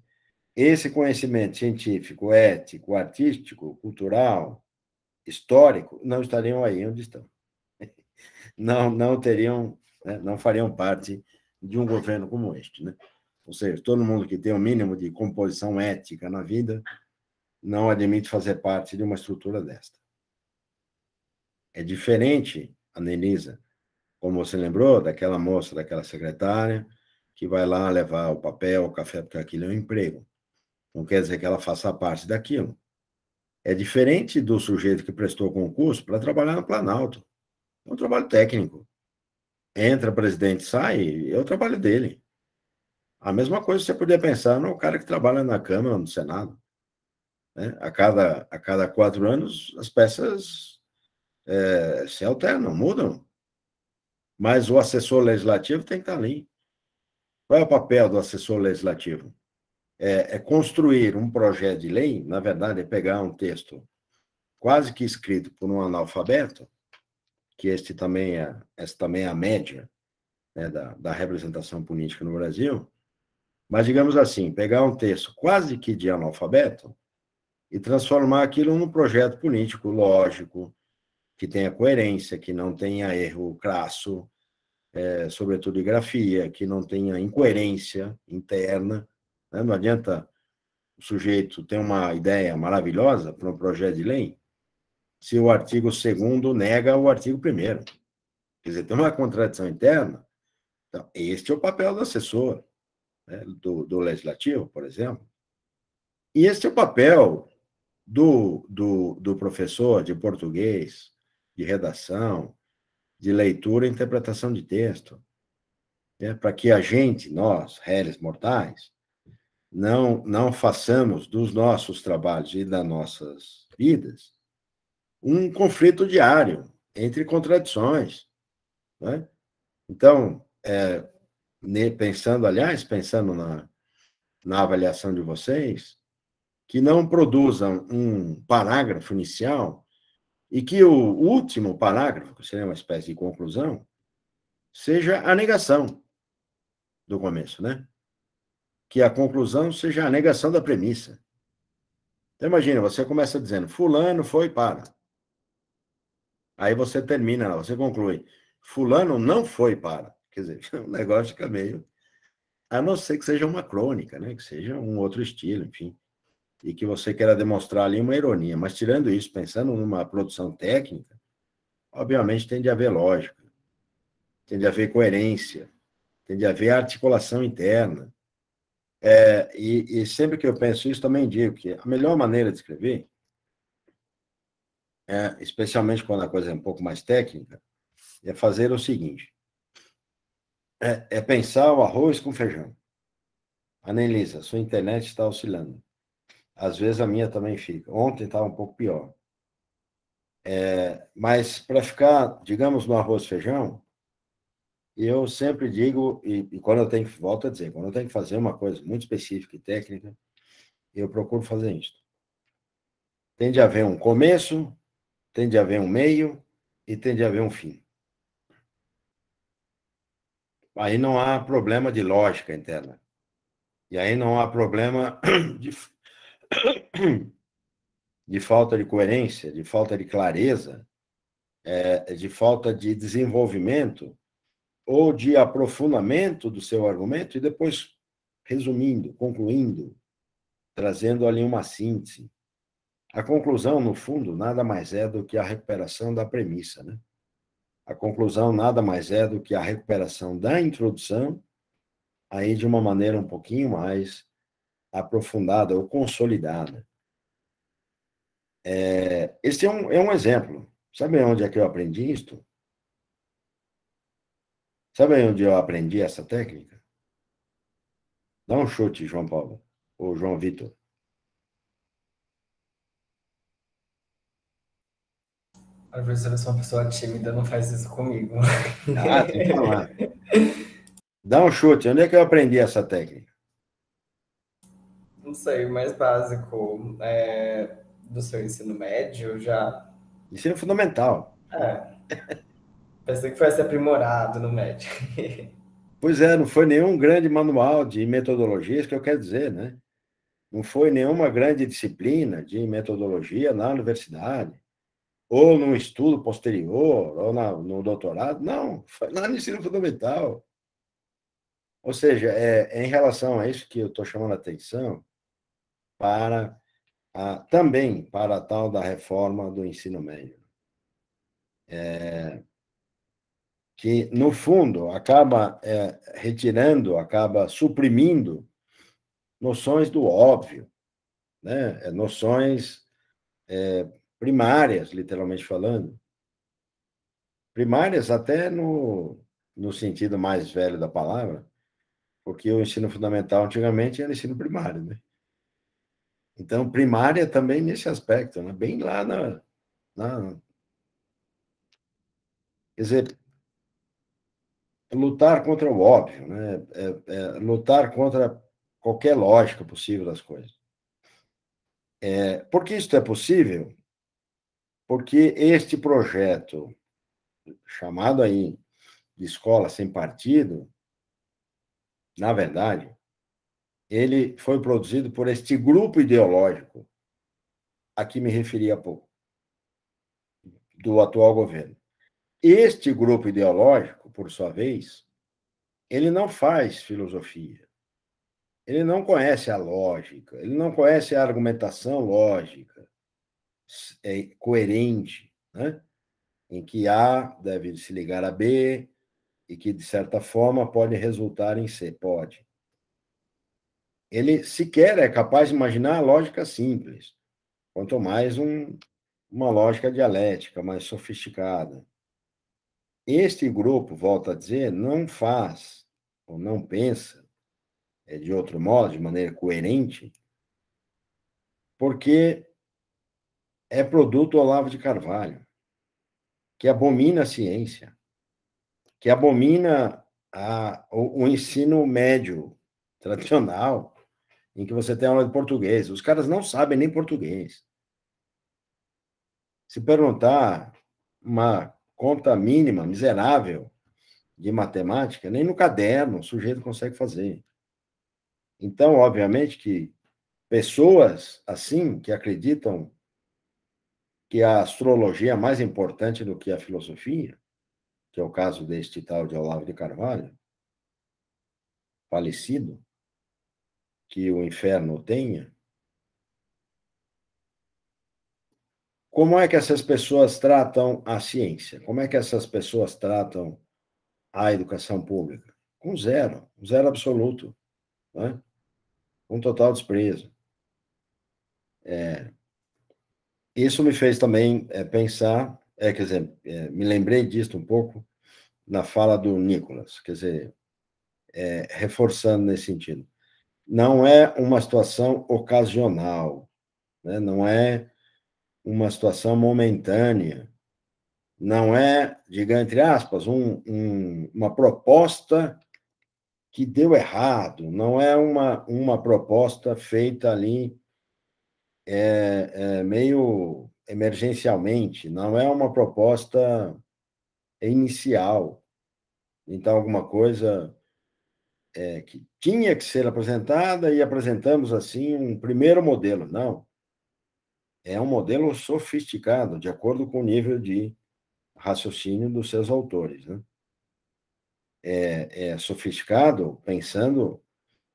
esse conhecimento científico, ético, artístico, cultural, histórico, não estariam aí onde estão. *laughs* Não, não teriam, né, não fariam parte de um governo como este, né? Ou seja, todo mundo que tem o um mínimo de composição ética na vida não admite fazer parte de uma estrutura desta. É diferente, Anelisa, como você lembrou, daquela moça, daquela secretária, que vai lá levar o papel, o café, porque aquilo é um emprego. Não quer dizer que ela faça parte daquilo. É diferente do sujeito que prestou concurso para trabalhar no Planalto. É um trabalho técnico. Entra presidente, sai, é o trabalho dele. A mesma coisa você poderia pensar no cara que trabalha na Câmara, no Senado. Né? A, cada, a cada quatro anos, as peças é, se alternam, mudam. Mas o assessor legislativo tem que estar ali. Qual é o papel do assessor legislativo? É, é construir um projeto de lei, na verdade, é pegar um texto quase que escrito por um analfabeto, que este também é, essa também é a média né, da, da representação política no Brasil, mas digamos assim, pegar um texto quase que de analfabeto e transformar aquilo num projeto político lógico, que tenha coerência, que não tenha erro crasso, é, sobretudo de grafia, que não tenha incoerência interna. Né? Não adianta o sujeito ter uma ideia maravilhosa para um projeto de lei se o artigo 2 nega o artigo 1. Quer dizer, tem uma contradição interna. Então, este é o papel do assessor, né? do, do legislativo, por exemplo. E esse é o papel do, do, do professor de português, de redação, de leitura e interpretação de texto, né? para que a gente, nós, réis mortais, não, não façamos dos nossos trabalhos e das nossas vidas um conflito diário entre contradições. Né? Então, é, pensando, aliás, pensando na, na avaliação de vocês, que não produzam um parágrafo inicial e que o último parágrafo, que seria uma espécie de conclusão, seja a negação do começo, né? Que a conclusão seja a negação da premissa. Então, imagina, você começa dizendo, fulano foi para. Aí você termina você conclui, fulano não foi para. Quer dizer, o *laughs* é negócio fica meio... A não ser que seja uma crônica, né? Que seja um outro estilo, enfim e que você queira demonstrar ali uma ironia. Mas tirando isso, pensando numa produção técnica, obviamente tem de haver lógica, tem de haver coerência, tem de haver articulação interna. É, e, e sempre que eu penso isso, também digo que a melhor maneira de escrever, é, especialmente quando a coisa é um pouco mais técnica, é fazer o seguinte: é, é pensar o arroz com feijão. Anelisa, sua internet está oscilando. Às vezes a minha também fica. Ontem estava um pouco pior. É, mas para ficar, digamos, no arroz e feijão, eu sempre digo, e, e, quando eu tenho, que volto a dizer, quando eu tenho que fazer uma coisa muito específica e técnica, eu procuro fazer isso. Tem de haver um começo, tem de haver um meio e tem de haver um fim. Aí não há problema de lógica interna. E aí não há problema *clears throat* de de falta de coerência, de falta de clareza, é, de falta de desenvolvimento ou de aprofundamento do seu argumento e depois resumindo, concluindo, trazendo ali uma síntese. A conclusão, no fundo, nada mais é do que a recuperação da premissa, né? A conclusão nada mais é do que a recuperação da introdução, aí de uma maneira um pouquinho mais aprofundada ou consolidada. É, esse é um, é um exemplo. Sabe onde é que eu aprendi isto? Sabe onde eu aprendi essa técnica? Dá um chute, João Paulo, ou João Vitor. A professora, eu sou uma pessoa tímida, não faz isso comigo. Ah, tem que falar. Dá um chute, onde é que eu aprendi essa técnica? não sei, o mais básico é, do seu ensino médio já. Ensino fundamental. É. *laughs* Pensei que fosse aprimorado no médio. *laughs* pois é, não foi nenhum grande manual de metodologias, que eu quero dizer, né? Não foi nenhuma grande disciplina de metodologia na universidade, ou num estudo posterior, ou na, no doutorado. Não, foi lá no ensino fundamental. Ou seja, é, é em relação a isso que eu estou chamando a atenção, para a, também para a tal da reforma do ensino médio. É, que, no fundo, acaba é, retirando, acaba suprimindo noções do óbvio, né? É, noções é, primárias, literalmente falando. Primárias até no, no sentido mais velho da palavra, porque o ensino fundamental antigamente era ensino primário, né? Então, primária também nesse aspecto, né? bem lá na, na. Quer dizer, lutar contra o óbvio, né? É, é, lutar contra qualquer lógica possível das coisas. É, por que isso é possível? Porque este projeto, chamado aí de escola sem partido, na verdade, ele foi produzido por este grupo ideológico a que me referi há pouco, do atual governo. Este grupo ideológico, por sua vez, ele não faz filosofia. Ele não conhece a lógica, ele não conhece a argumentação lógica é coerente, né? em que A deve se ligar a B e que, de certa forma, pode resultar em C. Pode ele sequer é capaz de imaginar a lógica simples, quanto mais um, uma lógica dialética mais sofisticada. Este grupo, volto a dizer, não faz ou não pensa é de outro modo, de maneira coerente, porque é produto Olavo de Carvalho, que abomina a ciência, que abomina a, o, o ensino médio tradicional, em que você tem aula de português. Os caras não sabem nem português. Se perguntar uma conta mínima, miserável, de matemática, nem no caderno o sujeito consegue fazer. Então, obviamente que pessoas assim, que acreditam que a astrologia é mais importante do que a filosofia, que é o caso deste tal de Olavo de Carvalho, falecido, que o inferno tenha? Como é que essas pessoas tratam a ciência? Como é que essas pessoas tratam a educação pública? Com zero, zero absoluto, né? um total desprezo. É, isso me fez também é, pensar, é, quer dizer, é, me lembrei disso um pouco na fala do Nicolas, quer dizer, é, reforçando nesse sentido não é uma situação ocasional, né? não é uma situação momentânea, não é, diga entre aspas, um, um, uma proposta que deu errado, não é uma, uma proposta feita ali é, é, meio emergencialmente, não é uma proposta inicial. Então, alguma coisa é, que tinha que ser apresentada e apresentamos assim um primeiro modelo. Não. É um modelo sofisticado, de acordo com o nível de raciocínio dos seus autores. Né? É, é sofisticado pensando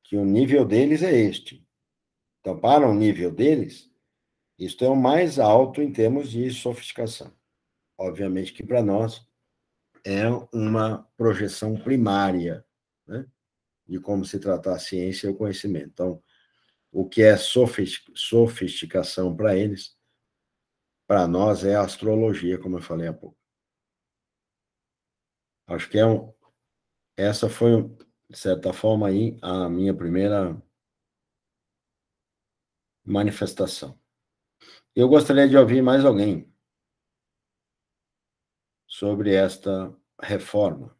que o nível deles é este. Então, para o nível deles, isto é o mais alto em termos de sofisticação. Obviamente que para nós é uma projeção primária, né? de como se tratar a ciência e o conhecimento. Então, o que é sofisticação para eles, para nós é astrologia, como eu falei há pouco. Acho que é um, essa foi, de certa forma, aí, a minha primeira manifestação. Eu gostaria de ouvir mais alguém sobre esta reforma.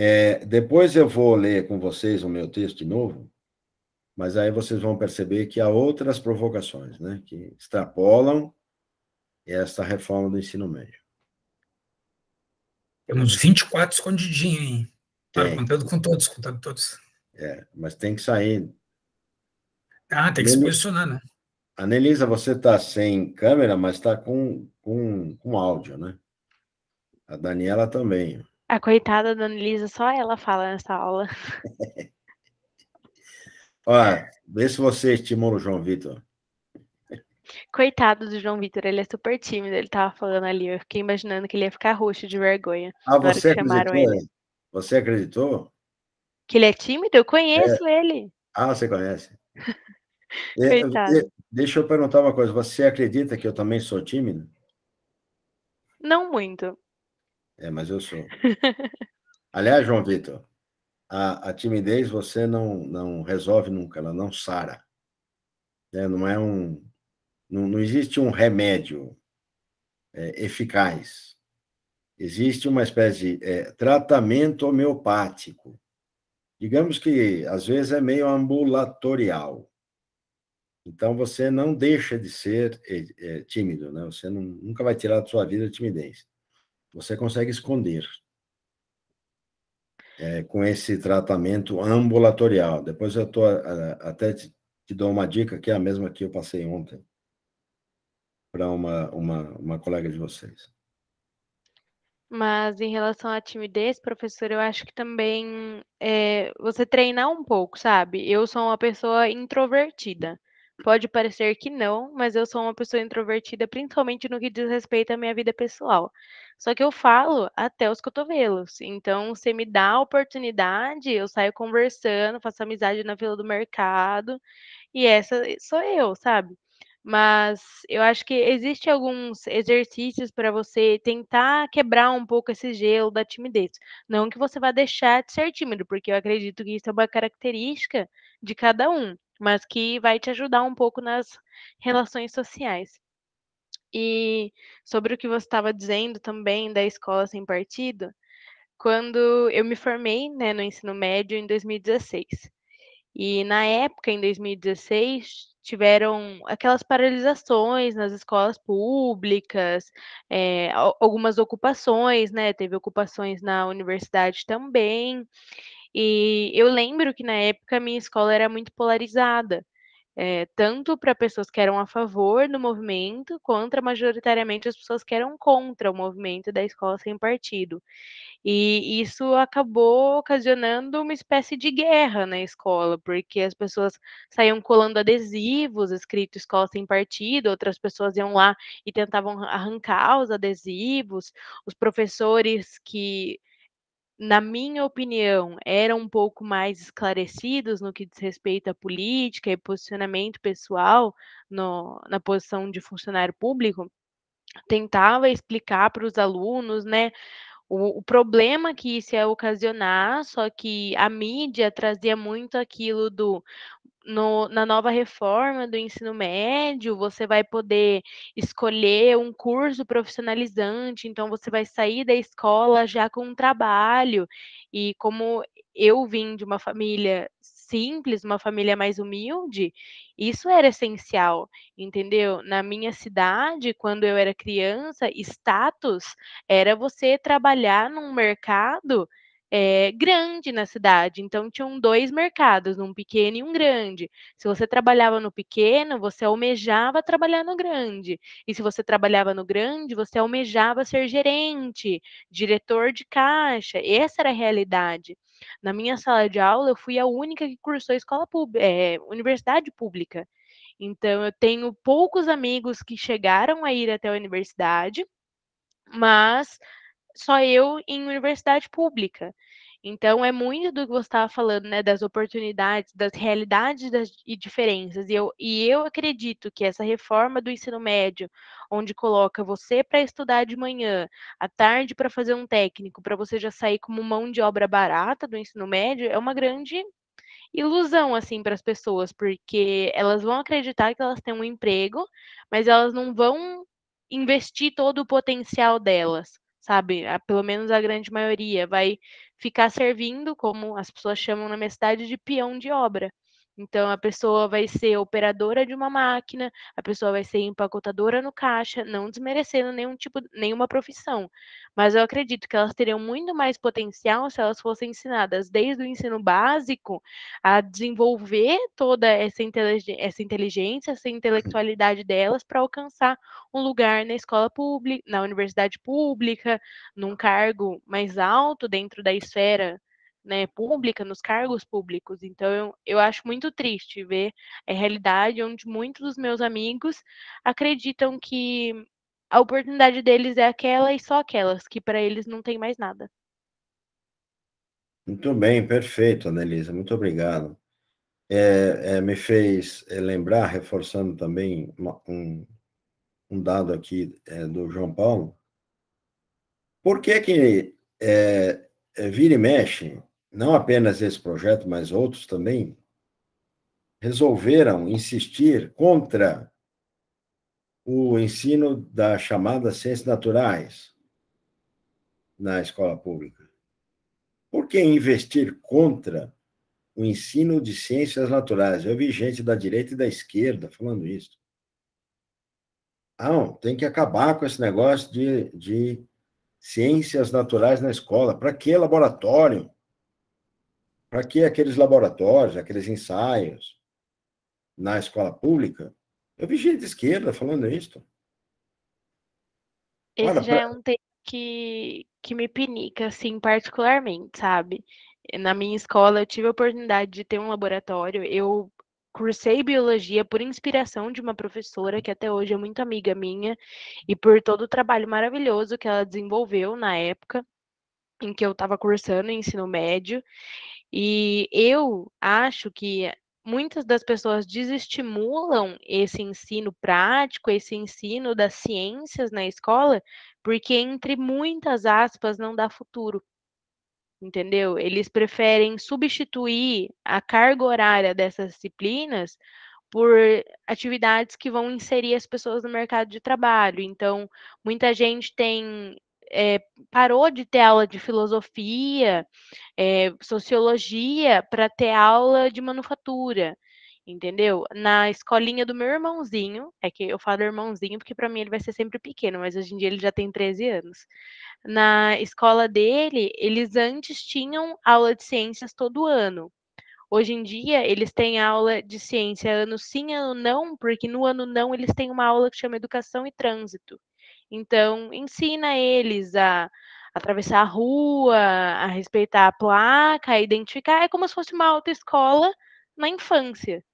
É, depois eu vou ler com vocês o meu texto de novo, mas aí vocês vão perceber que há outras provocações, né, que extrapolam essa reforma do ensino médio. Temos 24 escondidinhos, hein? Tá tem. Contando com todos, contando todos. É, mas tem que sair. Ah, tem que Anelisa, se posicionar, né? Anelisa, você está sem câmera, mas está com, com, com áudio, né? A Daniela também. A coitada da Anelisa, só ela fala nessa aula. Olha, vê se você estimula o João Vitor. Coitado do João Vitor, ele é super tímido, ele tava falando ali, eu fiquei imaginando que ele ia ficar roxo de vergonha. Ah, você chamaram ele. Você acreditou? Que ele é tímido? Eu conheço é. ele. Ah, você conhece. *laughs* Coitado. deixa eu perguntar uma coisa, você acredita que eu também sou tímido? Não muito. É, mas eu sou. Aliás, João Vitor, a, a, timidez você não, não resolve nunca, ela não sara. Né? Não é um. Não, não existe um remédio é, eficaz. Existe uma espécie de é, tratamento homeopático. Digamos que, às vezes, é meio ambulatorial. Então, você não deixa de ser é, é tímido, né? Você não, nunca vai tirar da sua vida a timidez você consegue esconder. É, com esse tratamento ambulatorial. Depois eu tô, até te, te, dou uma dica, que é a mesma que eu passei ontem, para uma, uma, uma colega de vocês. Mas em relação à timidez, professor, eu acho que também é, você treinar um pouco, sabe? Eu sou uma pessoa introvertida. Pode parecer que não, mas eu sou uma pessoa introvertida, principalmente no que diz respeito à minha vida pessoal. Só que eu falo até os cotovelos. Então, você me dá a oportunidade, eu saio conversando, faço amizade na fila do mercado, e essa sou eu, sabe? Mas eu acho que existe alguns exercícios para você tentar quebrar um pouco esse gelo da timidez. Não que você vá deixar de ser tímido, porque eu acredito que isso é uma característica de cada um mas que vai te ajudar um pouco nas relações sociais. E sobre o que você estava dizendo também da escola sem partido, quando eu me formei né, no ensino médio em 2016. E na época, em 2016, tiveram aquelas paralisações nas escolas públicas, é, algumas ocupações, né? Teve ocupações na universidade também. E eu lembro que na época minha escola era muito polarizada, é, tanto para pessoas que eram a favor do movimento, quanto majoritariamente as pessoas que eram contra o movimento da escola sem partido. E isso acabou ocasionando uma espécie de guerra na escola, porque as pessoas saíam colando adesivos escrito escola sem partido, outras pessoas iam lá e tentavam arrancar os adesivos, os professores que na minha opinião, eram um pouco mais esclarecidos no que diz respeito à política e posicionamento pessoal no, na posição de funcionário público, tentava explicar para os alunos, né, o, o, problema que isso ia ocasionar, só que a mídia trazia muito aquilo do no, na nova reforma do ensino médio, você vai poder escolher um curso profissionalizante, então você vai sair da escola já com um trabalho. E como eu vim de uma família simples, uma família mais humilde, isso era essencial, entendeu? Na minha cidade, quando eu era criança, status era você trabalhar num mercado é, grande na cidade. Então, tinham dois mercados, um pequeno e um grande. Se você trabalhava no pequeno, você almejava trabalhar no grande. E se você trabalhava no grande, você almejava ser gerente, diretor de caixa. Essa era a realidade. Na minha sala de aula, eu fui a única que cursou escola pública, é, eh, universidade pública. Então, eu tenho poucos amigos que chegaram a ir até a universidade, mas só eu em universidade pública. Então, é muito do que você estava falando, né, das oportunidades, das realidades das, e diferenças. E eu, e eu acredito que essa reforma do ensino médio, onde coloca você para estudar de manhã, à tarde para fazer um técnico, para você já sair como mão de obra barata do ensino médio, é uma grande ilusão assim para as pessoas, porque elas vão acreditar que elas têm um emprego, mas elas não vão investir todo o potencial delas sabe? A, pelo menos a grande maioria vai ficar servindo, como as pessoas chamam na minha cidade, de peão de obra. Então, a pessoa vai ser operadora de uma máquina, a pessoa vai ser empacotadora no caixa, não desmerecendo nenhum tipo, nenhuma profissão. Mas eu acredito que elas teriam muito mais potencial se elas fossem ensinadas desde o ensino básico a desenvolver toda essa, essa inteligência, essa uhum. intelectualidade delas para alcançar um lugar na escola pública, na universidade pública, num cargo mais alto dentro da esfera né, pública, nos cargos públicos. Então, eu, eu acho muito triste ver a realidade onde muitos dos meus amigos acreditam que a oportunidade deles é aquela e só aquelas, que para eles não tem mais nada. Muito bem, perfeito, Anelisa, muito obrigado. É, é, me fez é, lembrar, reforçando também uma, um, um, dado aqui é, do João Paulo, por que que é, é, vira e mexe, não apenas esse projeto, mas outros também, resolveram insistir contra o ensino das chamadas ciências naturais na escola pública. Por que investir contra o ensino de ciências naturais? Eu vi gente da direita e da esquerda falando isso. ah tem que acabar com esse negócio de, de ciências naturais na escola. Para que laboratório? para que aqueles laboratórios, aqueles ensaios na escola pública. Eu vi gente esquerda falando isso. Esse Olha, já pra... é um tema que, que me pinica, assim, particularmente, sabe? Na minha escola, eu tive a oportunidade de ter um laboratório. Eu cursei biologia por inspiração de uma professora que até hoje é muito amiga minha e por todo o trabalho maravilhoso que ela desenvolveu na época em que eu estava cursando ensino médio. E eu acho que muitas das pessoas desestimulam esse ensino prático, esse ensino das ciências na escola, porque, entre muitas aspas, não dá futuro. Entendeu? Eles preferem substituir a carga horária dessas disciplinas por atividades que vão inserir as pessoas no mercado de trabalho. Então, muita gente tem é, parou de ter aula de filosofia, é, sociologia, para ter aula de manufatura, entendeu? Na escolinha do meu irmãozinho, é que eu falo irmãozinho porque para mim ele vai ser sempre pequeno, mas hoje em dia ele já tem 13 anos. Na escola dele, eles antes tinham aula de ciências todo ano. Hoje em dia, eles têm aula de ciência ano sim, ano não, porque no ano não eles têm uma aula que chama Educação e Trânsito. Então, ensina eles a atravessar a rua, a respeitar a placa, a identificar. É como se fosse uma autoescola na infância.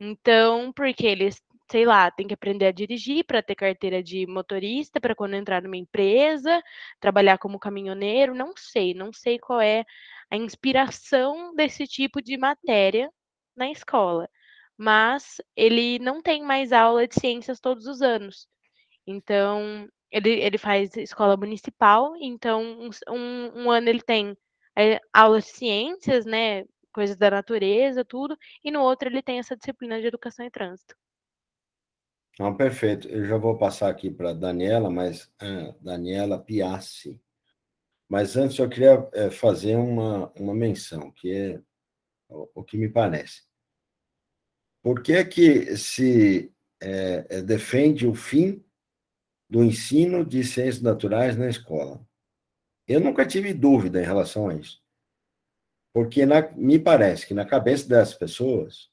Então, porque eles, sei lá, têm que aprender a dirigir para ter carteira de motorista, para quando entrar numa empresa, trabalhar como caminhoneiro, não sei, não sei qual é a inspiração desse tipo de matéria na escola. Mas ele não tem mais aula de ciências todos os anos. Então, ele, ele faz escola municipal, então um, um ano ele tem é, aulas de ciências, né, coisas da natureza, tudo, e no outro ele tem essa disciplina de educação e trânsito. Ah, perfeito. Eu já vou passar aqui para Daniela, mas ah, Daniela Piassi. Mas antes eu queria é, fazer uma, uma menção, que é o, o que me parece. Por que que se é, defende o fim do ensino de ciências naturais na escola. Eu nunca tive dúvida em relação a isso. Porque na, me parece que na cabeça das pessoas,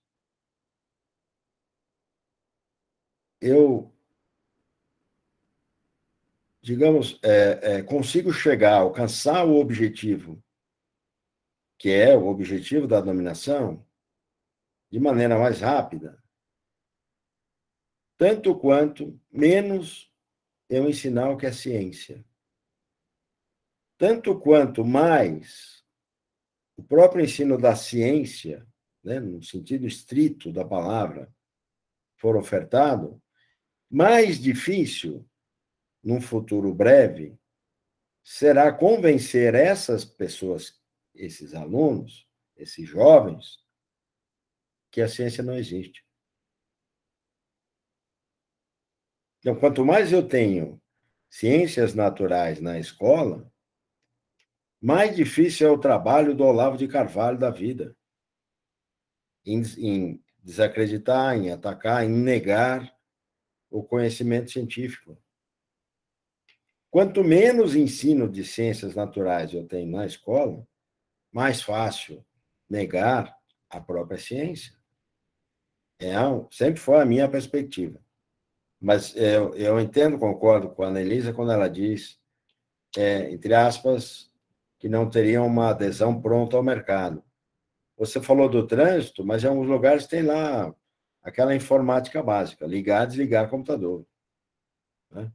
eu, digamos, é, é, consigo chegar, alcançar o objetivo, que é o objetivo da dominação, de maneira mais rápida, tanto quanto menos é um sinal que é ciência. Tanto quanto mais o próprio ensino da ciência, né, no sentido estrito da palavra, for ofertado, mais difícil, num futuro breve, será convencer essas pessoas, esses alunos, esses jovens, que a ciência não existe. Então, quanto mais eu tenho ciências naturais na escola, mais difícil é o trabalho do Olavo de Carvalho da vida. Em, em desacreditar, em atacar, em negar o conhecimento científico. Quanto menos ensino de ciências naturais eu tenho na escola, mais fácil negar a própria ciência. É, sempre foi a minha perspectiva. Mas eu, é, eu entendo, concordo com a Anelisa quando ela diz, é, entre aspas, que não teria uma adesão pronta ao mercado. Você falou do trânsito, mas em alguns lugares tem lá aquela informática básica, ligar, desligar computador. Né?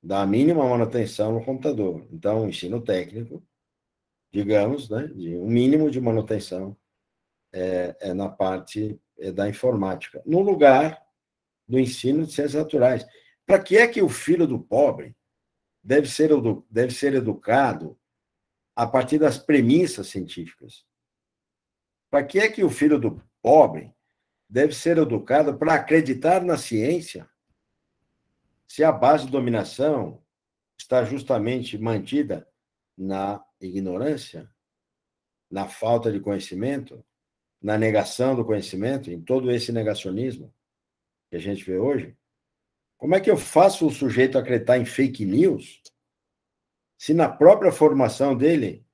Dá a mínima manutenção no computador. Então, ensino técnico, digamos, né, de um mínimo de manutenção é, é na parte é da informática. No lugar do ensino de ciências naturais. Para que é que o filho do pobre deve ser, deve ser educado a partir das premissas científicas? Para que é que o filho do pobre deve ser educado para acreditar na ciência se a base de dominação está justamente mantida na ignorância, na falta de conhecimento, na negação do conhecimento, em todo esse negacionismo? que a gente vê hoje, como é que eu faço o sujeito acreditar em fake news se na própria formação dele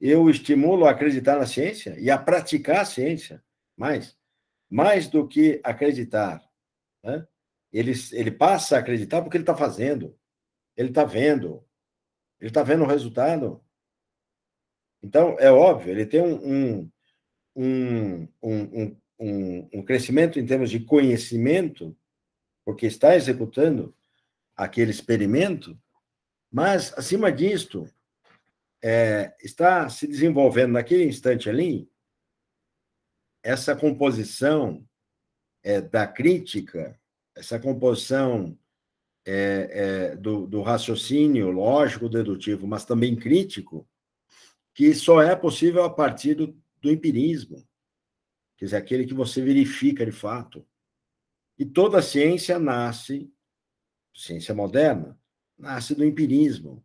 eu estimulo a acreditar na ciência e a praticar a ciência mais, mais do que acreditar? Né? Ele, ele passa a acreditar porque ele está fazendo, ele está vendo, ele está vendo o resultado. Então, é óbvio, ele tem um, um, um, um um, um crescimento em termos de conhecimento, porque está executando aquele experimento, mas, acima disto, é, está se desenvolvendo naquele instante ali essa composição é, da crítica, essa composição é, é do, do raciocínio lógico, dedutivo, mas também crítico, que só é possível a partir do, do empirismo quer dizer, aquele que você verifica de fato. E toda a ciência nasce, ciência moderna, nasce do empirismo.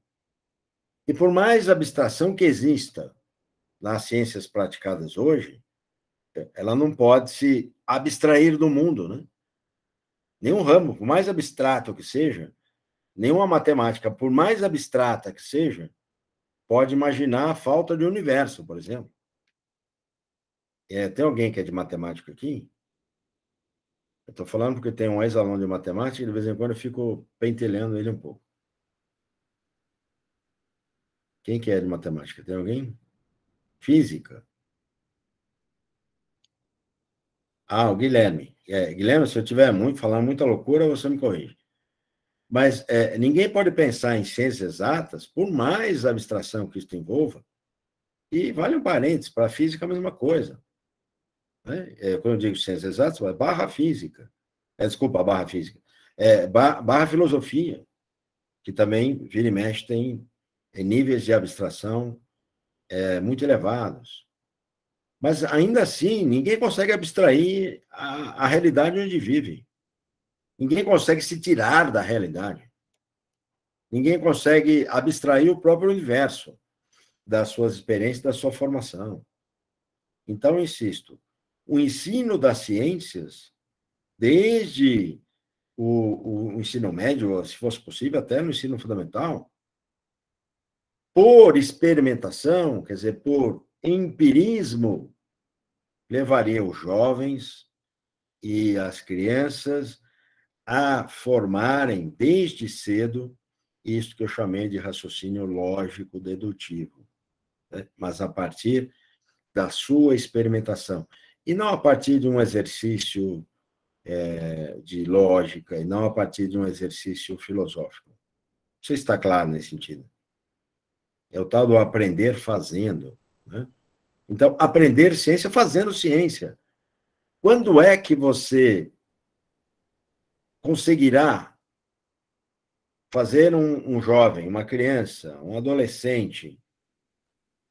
E por mais abstração que exista nas ciências praticadas hoje, ela não pode se abstrair do mundo, né? Nenhum ramo, por mais abstrato que seja, nenhuma matemática, por mais abstrata que seja, pode imaginar a falta de universo, por exemplo. É, tem alguém que é de matemática aqui? Eu estou falando porque tem um ex-aluno de matemática e de vez em quando eu fico pentelhando ele um pouco. Quem que é de matemática? Tem alguém? Física? Ah, o Guilherme. É, Guilherme, se eu tiver muito, falando muita loucura, você me corrige. Mas é, ninguém pode pensar em ciências exatas, por mais abstração que isso envolva. E vale um parênteses, para a física é a mesma coisa. Né? É, quando eu digo ciências exatas, é barra física. É, desculpa, barra física. É, barra, barra filosofia, que também, vira e mexe, tem é, níveis de abstração é, muito elevados. Mas, ainda assim, ninguém consegue abstrair a, a realidade onde vive. Ninguém consegue se tirar da realidade. Ninguém consegue abstrair o próprio universo das suas experiências, da sua formação. Então, insisto, o ensino das ciências, desde o, o ensino médio, se fosse possível, até no ensino fundamental, por experimentação, quer dizer, por empirismo, levaria os jovens e as crianças a formarem desde cedo isso que eu chamei de raciocínio lógico dedutivo, né? mas a partir da sua experimentação e não a partir de um exercício é, de lógica, e não a partir de um exercício filosófico. Você está claro nesse sentido? É o tal do aprender fazendo. Né? Então, aprender ciência fazendo ciência. Quando é que você conseguirá fazer um, um jovem, uma criança, um adolescente,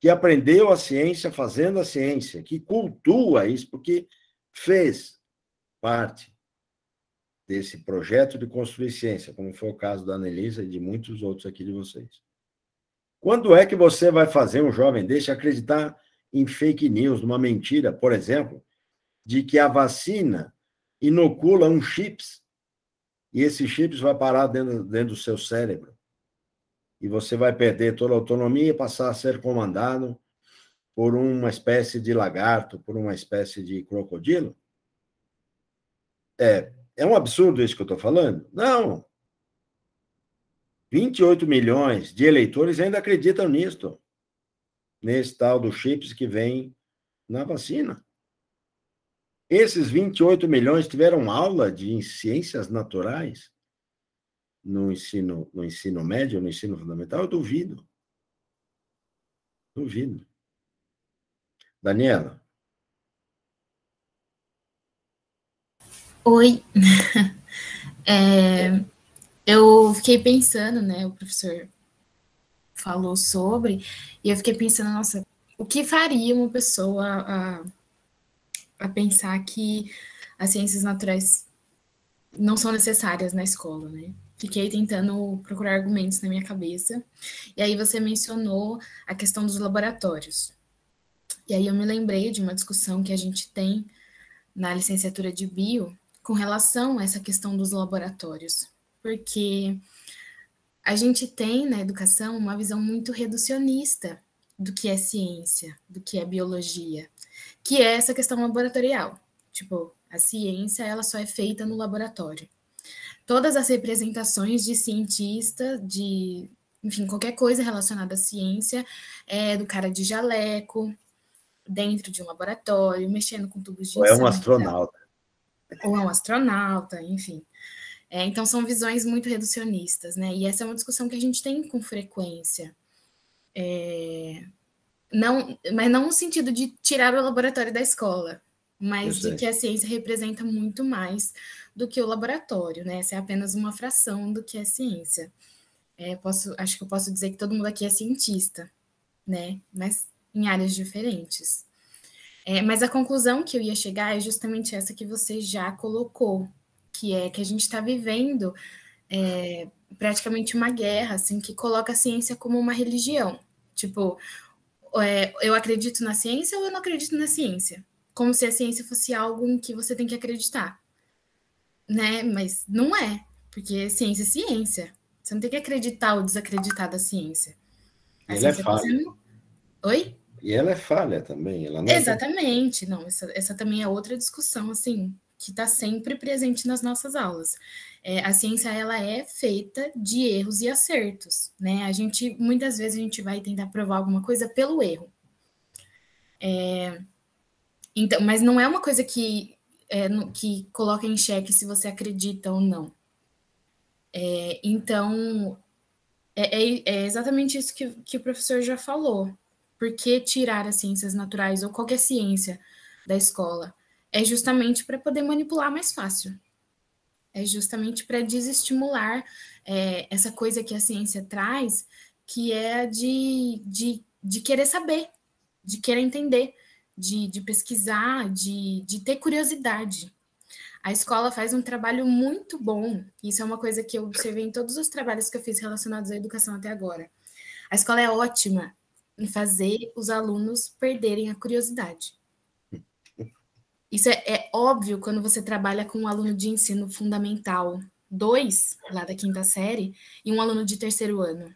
que aprendeu a ciência fazendo a ciência, que cultua isso, porque fez parte desse projeto de construir ciência, como foi o caso da Anelisa e de muitos outros aqui de vocês. Quando é que você vai fazer um jovem desse acreditar em fake news, numa mentira, por exemplo, de que a vacina inocula um chips e esse chips vai parar dentro, dentro do seu cérebro? e você vai perder toda a autonomia e passar a ser comandado por uma espécie de lagarto, por uma espécie de crocodilo? É, é um absurdo isso que eu estou falando? Não. 28 milhões de eleitores ainda acreditam nisto, nesse tal do chips que vem na vacina. Esses 28 milhões tiveram aula de ciências naturais? no ensino, no ensino médio, no ensino fundamental, eu duvido. Duvido. Daniela. Oi. *laughs* É, eu fiquei pensando, né? O professor falou sobre, e eu fiquei pensando, nossa, o que faria uma pessoa a, a pensar que as ciências naturais não são necessárias na escola, né? Fiquei tentando procurar argumentos na minha cabeça. E aí você mencionou a questão dos laboratórios. E aí eu me lembrei de uma discussão que a gente tem na licenciatura de bio com relação a essa questão dos laboratórios, porque a gente tem na educação uma visão muito reducionista do que é ciência, do que é biologia, que é essa questão laboratorial. Tipo, a ciência ela só é feita no laboratório todas as representações de cientista, de, enfim, qualquer coisa relacionada à ciência, é, do cara de jaleco, dentro de um laboratório, mexendo com tubos de. Ou é um astronauta. Ou é um astronauta, enfim. É, então, são visões muito reducionistas, né? E essa é uma discussão que a gente tem com frequência. É, não, mas não no sentido de tirar o laboratório da escola, mas de que a ciência representa muito mais do que o laboratório, né? Essa é apenas uma fração do que é ciência. É, posso, acho que eu posso dizer que todo mundo aqui é cientista, né? Mas em áreas diferentes. É, mas a conclusão que eu ia chegar é justamente essa que você já colocou, que é que a gente está vivendo é, praticamente uma guerra, assim, que coloca a ciência como uma religião. Tipo, é, eu acredito na ciência ou eu não acredito na ciência? como se a ciência fosse algo em que você tem que acreditar, né? Mas não é, porque é ciência é ciência. Você não tem que acreditar ou desacreditar da ciência. A ela é ciência é falha. Fazendo... Oi? E ela é falha também, ela não é Exatamente, é... não, essa, essa também é outra discussão, assim, que está sempre presente nas nossas aulas. É, a ciência ela é feita de erros e acertos, né? A gente muitas vezes a gente vai tentar provar alguma coisa pelo erro. É, então, mas não é uma coisa que, é, no, que coloca em xeque se você acredita ou não. É, então, é, é, é, exatamente isso que, que o professor já falou. Por que tirar as ciências naturais ou qualquer ciência da escola? É justamente para poder manipular mais fácil. É justamente para desestimular é, essa coisa que a ciência traz, que é de, de, de querer saber, de querer entender de, de pesquisar, de, de ter curiosidade. A escola faz um trabalho muito bom. Isso é uma coisa que eu observei em todos os trabalhos que eu fiz relacionados à educação até agora. A escola é ótima em fazer os alunos perderem a curiosidade. Isso é, é óbvio quando você trabalha com um aluno de ensino fundamental 2, lá da quinta série, e um aluno de terceiro ano.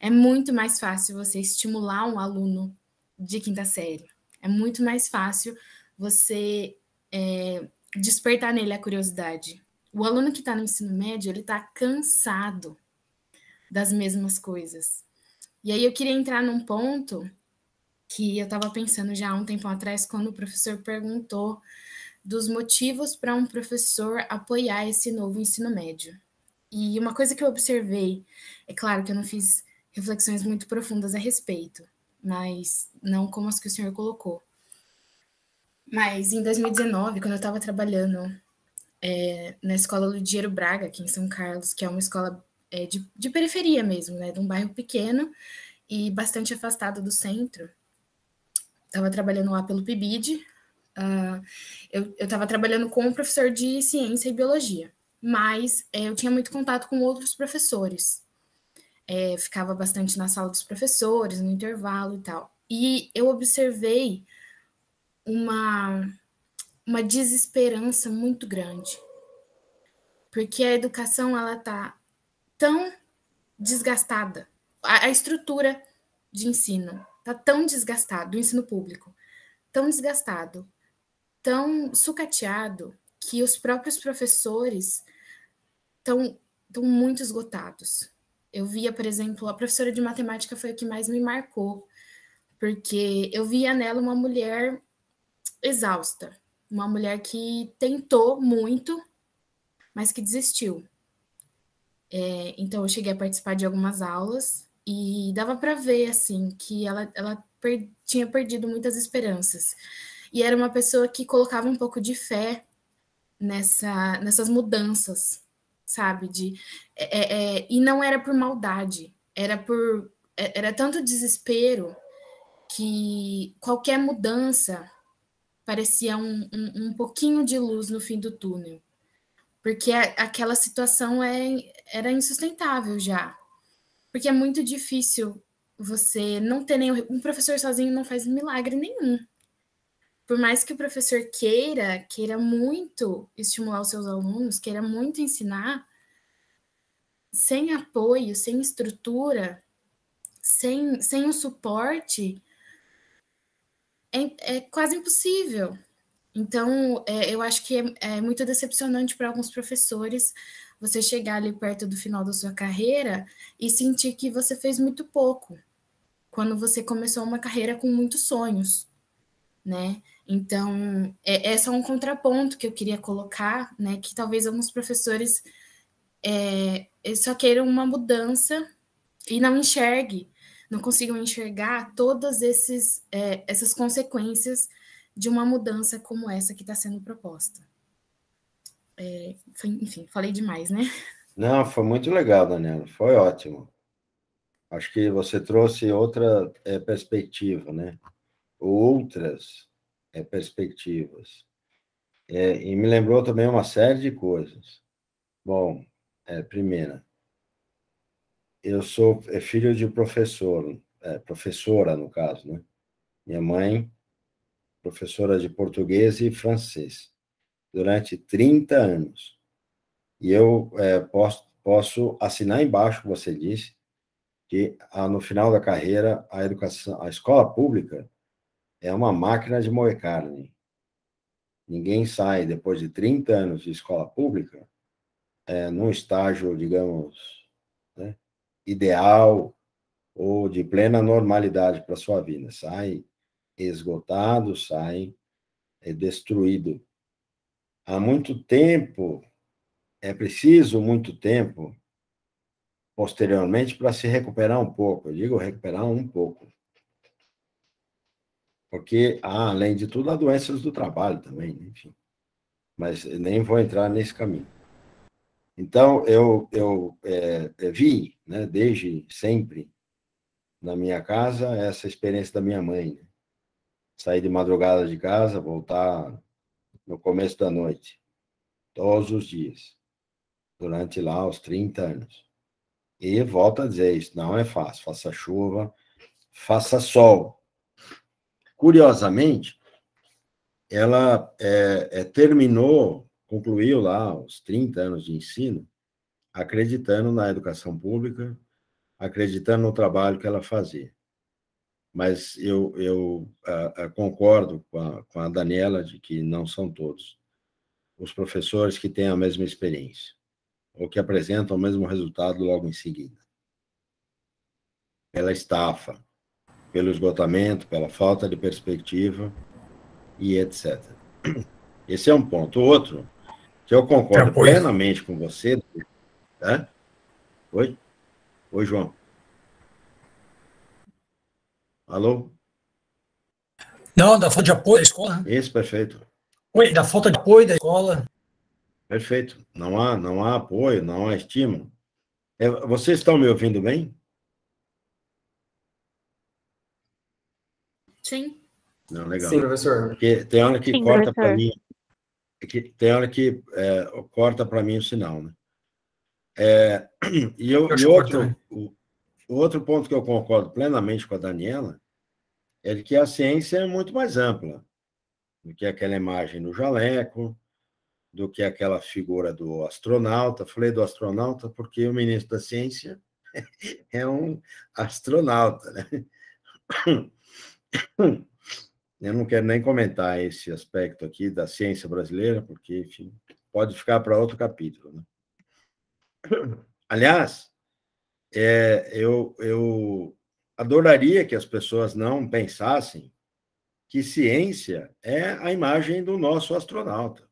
É muito mais fácil você estimular um aluno de quinta série é muito mais fácil você é, despertar nele a curiosidade. O aluno que está no ensino médio, ele está cansado das mesmas coisas. E aí eu queria entrar num ponto que eu estava pensando já há um tempo atrás, quando o professor perguntou dos motivos para um professor apoiar esse novo ensino médio. E uma coisa que eu observei, é claro que eu não fiz reflexões muito profundas a respeito, mas não como as que o senhor colocou. Mas em 2019, quando eu estava trabalhando é, na escola Ludiero Braga, aqui em São Carlos, que é uma escola é, de, de, periferia mesmo, né, de um bairro pequeno e bastante afastado do centro, estava trabalhando lá pelo PIBID. Uh, ah, eu estava trabalhando com professor de ciência e biologia, mas é, eu tinha muito contato com outros professores é, ficava bastante na sala dos professores, no intervalo e tal. E eu observei uma, uma desesperança muito grande, porque a educação ela está tão desgastada, a, a estrutura de ensino está tão desgastado, o ensino público, tão desgastado, tão sucateado, que os próprios professores estão muito esgotados. Eu via, por exemplo, a professora de matemática foi o que mais me marcou, porque eu via nela uma mulher exausta, uma mulher que tentou muito, mas que desistiu. É, então, eu cheguei a participar de algumas aulas e dava para ver, assim, que ela, ela per tinha perdido muitas esperanças. E era uma pessoa que colocava um pouco de fé nessa, nessas mudanças sabe? De, é, é, é, e não era por maldade, era por é, era tanto desespero que qualquer mudança parecia um, um, um pouquinho de luz no fim do túnel, porque a, aquela situação é, era insustentável já, porque é muito difícil você não ter nenhum um professor sozinho não faz milagre nenhum por mais que o professor queira, queira muito estimular os seus alunos, queira muito ensinar, sem apoio, sem estrutura, sem, sem o suporte, é, é quase impossível. Então, é, eu acho que é, é muito decepcionante para alguns professores você chegar ali perto do final da sua carreira e sentir que você fez muito pouco, quando você começou uma carreira com muitos sonhos, né? Então, é, é só um contraponto que eu queria colocar, né? Que talvez alguns professores é, só queiram uma mudança e não enxergue, não consigam enxergar todas esses, é, essas consequências de uma mudança como essa que está sendo proposta. É, foi, enfim, falei demais, né? Não, foi muito legal, Daniela, foi ótimo. Acho que você trouxe outra é, perspectiva, né? Outras é, perspectivas. É, e me lembrou também uma série de coisas. Bom, é, primeira, eu sou é filho de professor, é, professora, no caso, né? Minha mãe, professora de português e francês, durante 30 anos. E eu é, posso, posso assinar embaixo o que você disse, que ah, no final da carreira a educação, a escola pública é uma máquina de moer carne. Ninguém sai depois de 30 anos de escola pública é, num estágio, digamos, né, ideal ou de plena normalidade para sua vida. Sai esgotado, sai é, destruído. Há muito tempo, é preciso muito tempo posteriormente para se recuperar um pouco. Eu digo recuperar um pouco porque há, ah, além de tudo, há doenças do trabalho também, né? enfim. Mas nem vou entrar nesse caminho. Então, eu, eu é, é, vi, né, desde sempre, na minha casa, essa experiência da minha mãe. Né? Sair de madrugada de casa, voltar no começo da noite, todos os dias, durante lá os 30 anos. E volta a dizer isso, não é fácil, faça chuva, faça sol, Curiosamente, ela é, é, terminou, concluiu lá os 30 anos de ensino, acreditando na educação pública, acreditando no trabalho que ela fazia. Mas eu, eu a, a concordo com a, com a Daniela de que não são todos os professores que têm a mesma experiência ou que apresentam o mesmo resultado logo em seguida. Pela estafa, pelo esgotamento, pela falta de perspectiva e etc. Esse é um ponto. O Outro, que eu concordo então, plenamente com você. Né? Oi? Oi, João. Alô? Não, da falta de apoio da escola. Né? Isso, perfeito. Oi, da falta de apoio da escola. Perfeito. Não há, não há apoio, não há estímulo. É, vocês estão me ouvindo bem? Sim. Não, legal. Sim, professor. Porque tem hora que Sim, corta para mim. É tem hora que é, corta para mim o sinal, né? É, *clears throat* e eu, eu e outro, né? o, outro ponto que eu concordo plenamente com a Daniela é de que a ciência é muito mais ampla do que aquela imagem do jaleco, do que aquela figura do astronauta. Falei do astronauta porque o ministro da ciência *laughs* é um astronauta, né? Eu não quero nem comentar esse aspecto aqui da ciência brasileira, porque, enfim, pode ficar para outro capítulo. Né? Aliás, é, eu, eu adoraria que as pessoas não pensassem que ciência é a imagem do nosso astronauta.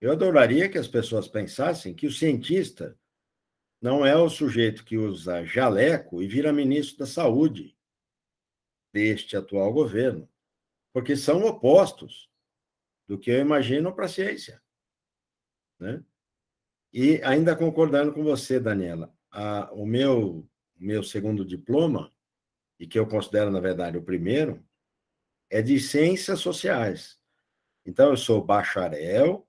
Eu adoraria que as pessoas pensassem que o cientista não é o sujeito que usa jaleco e vira ministro da saúde, deste atual governo, porque são opostos do que eu imagino para a ciência. Né? E ainda concordando com você, Daniela, a, o meu, meu segundo diploma, e que eu considero, na verdade, o primeiro, é de ciências sociais. Então, eu sou bacharel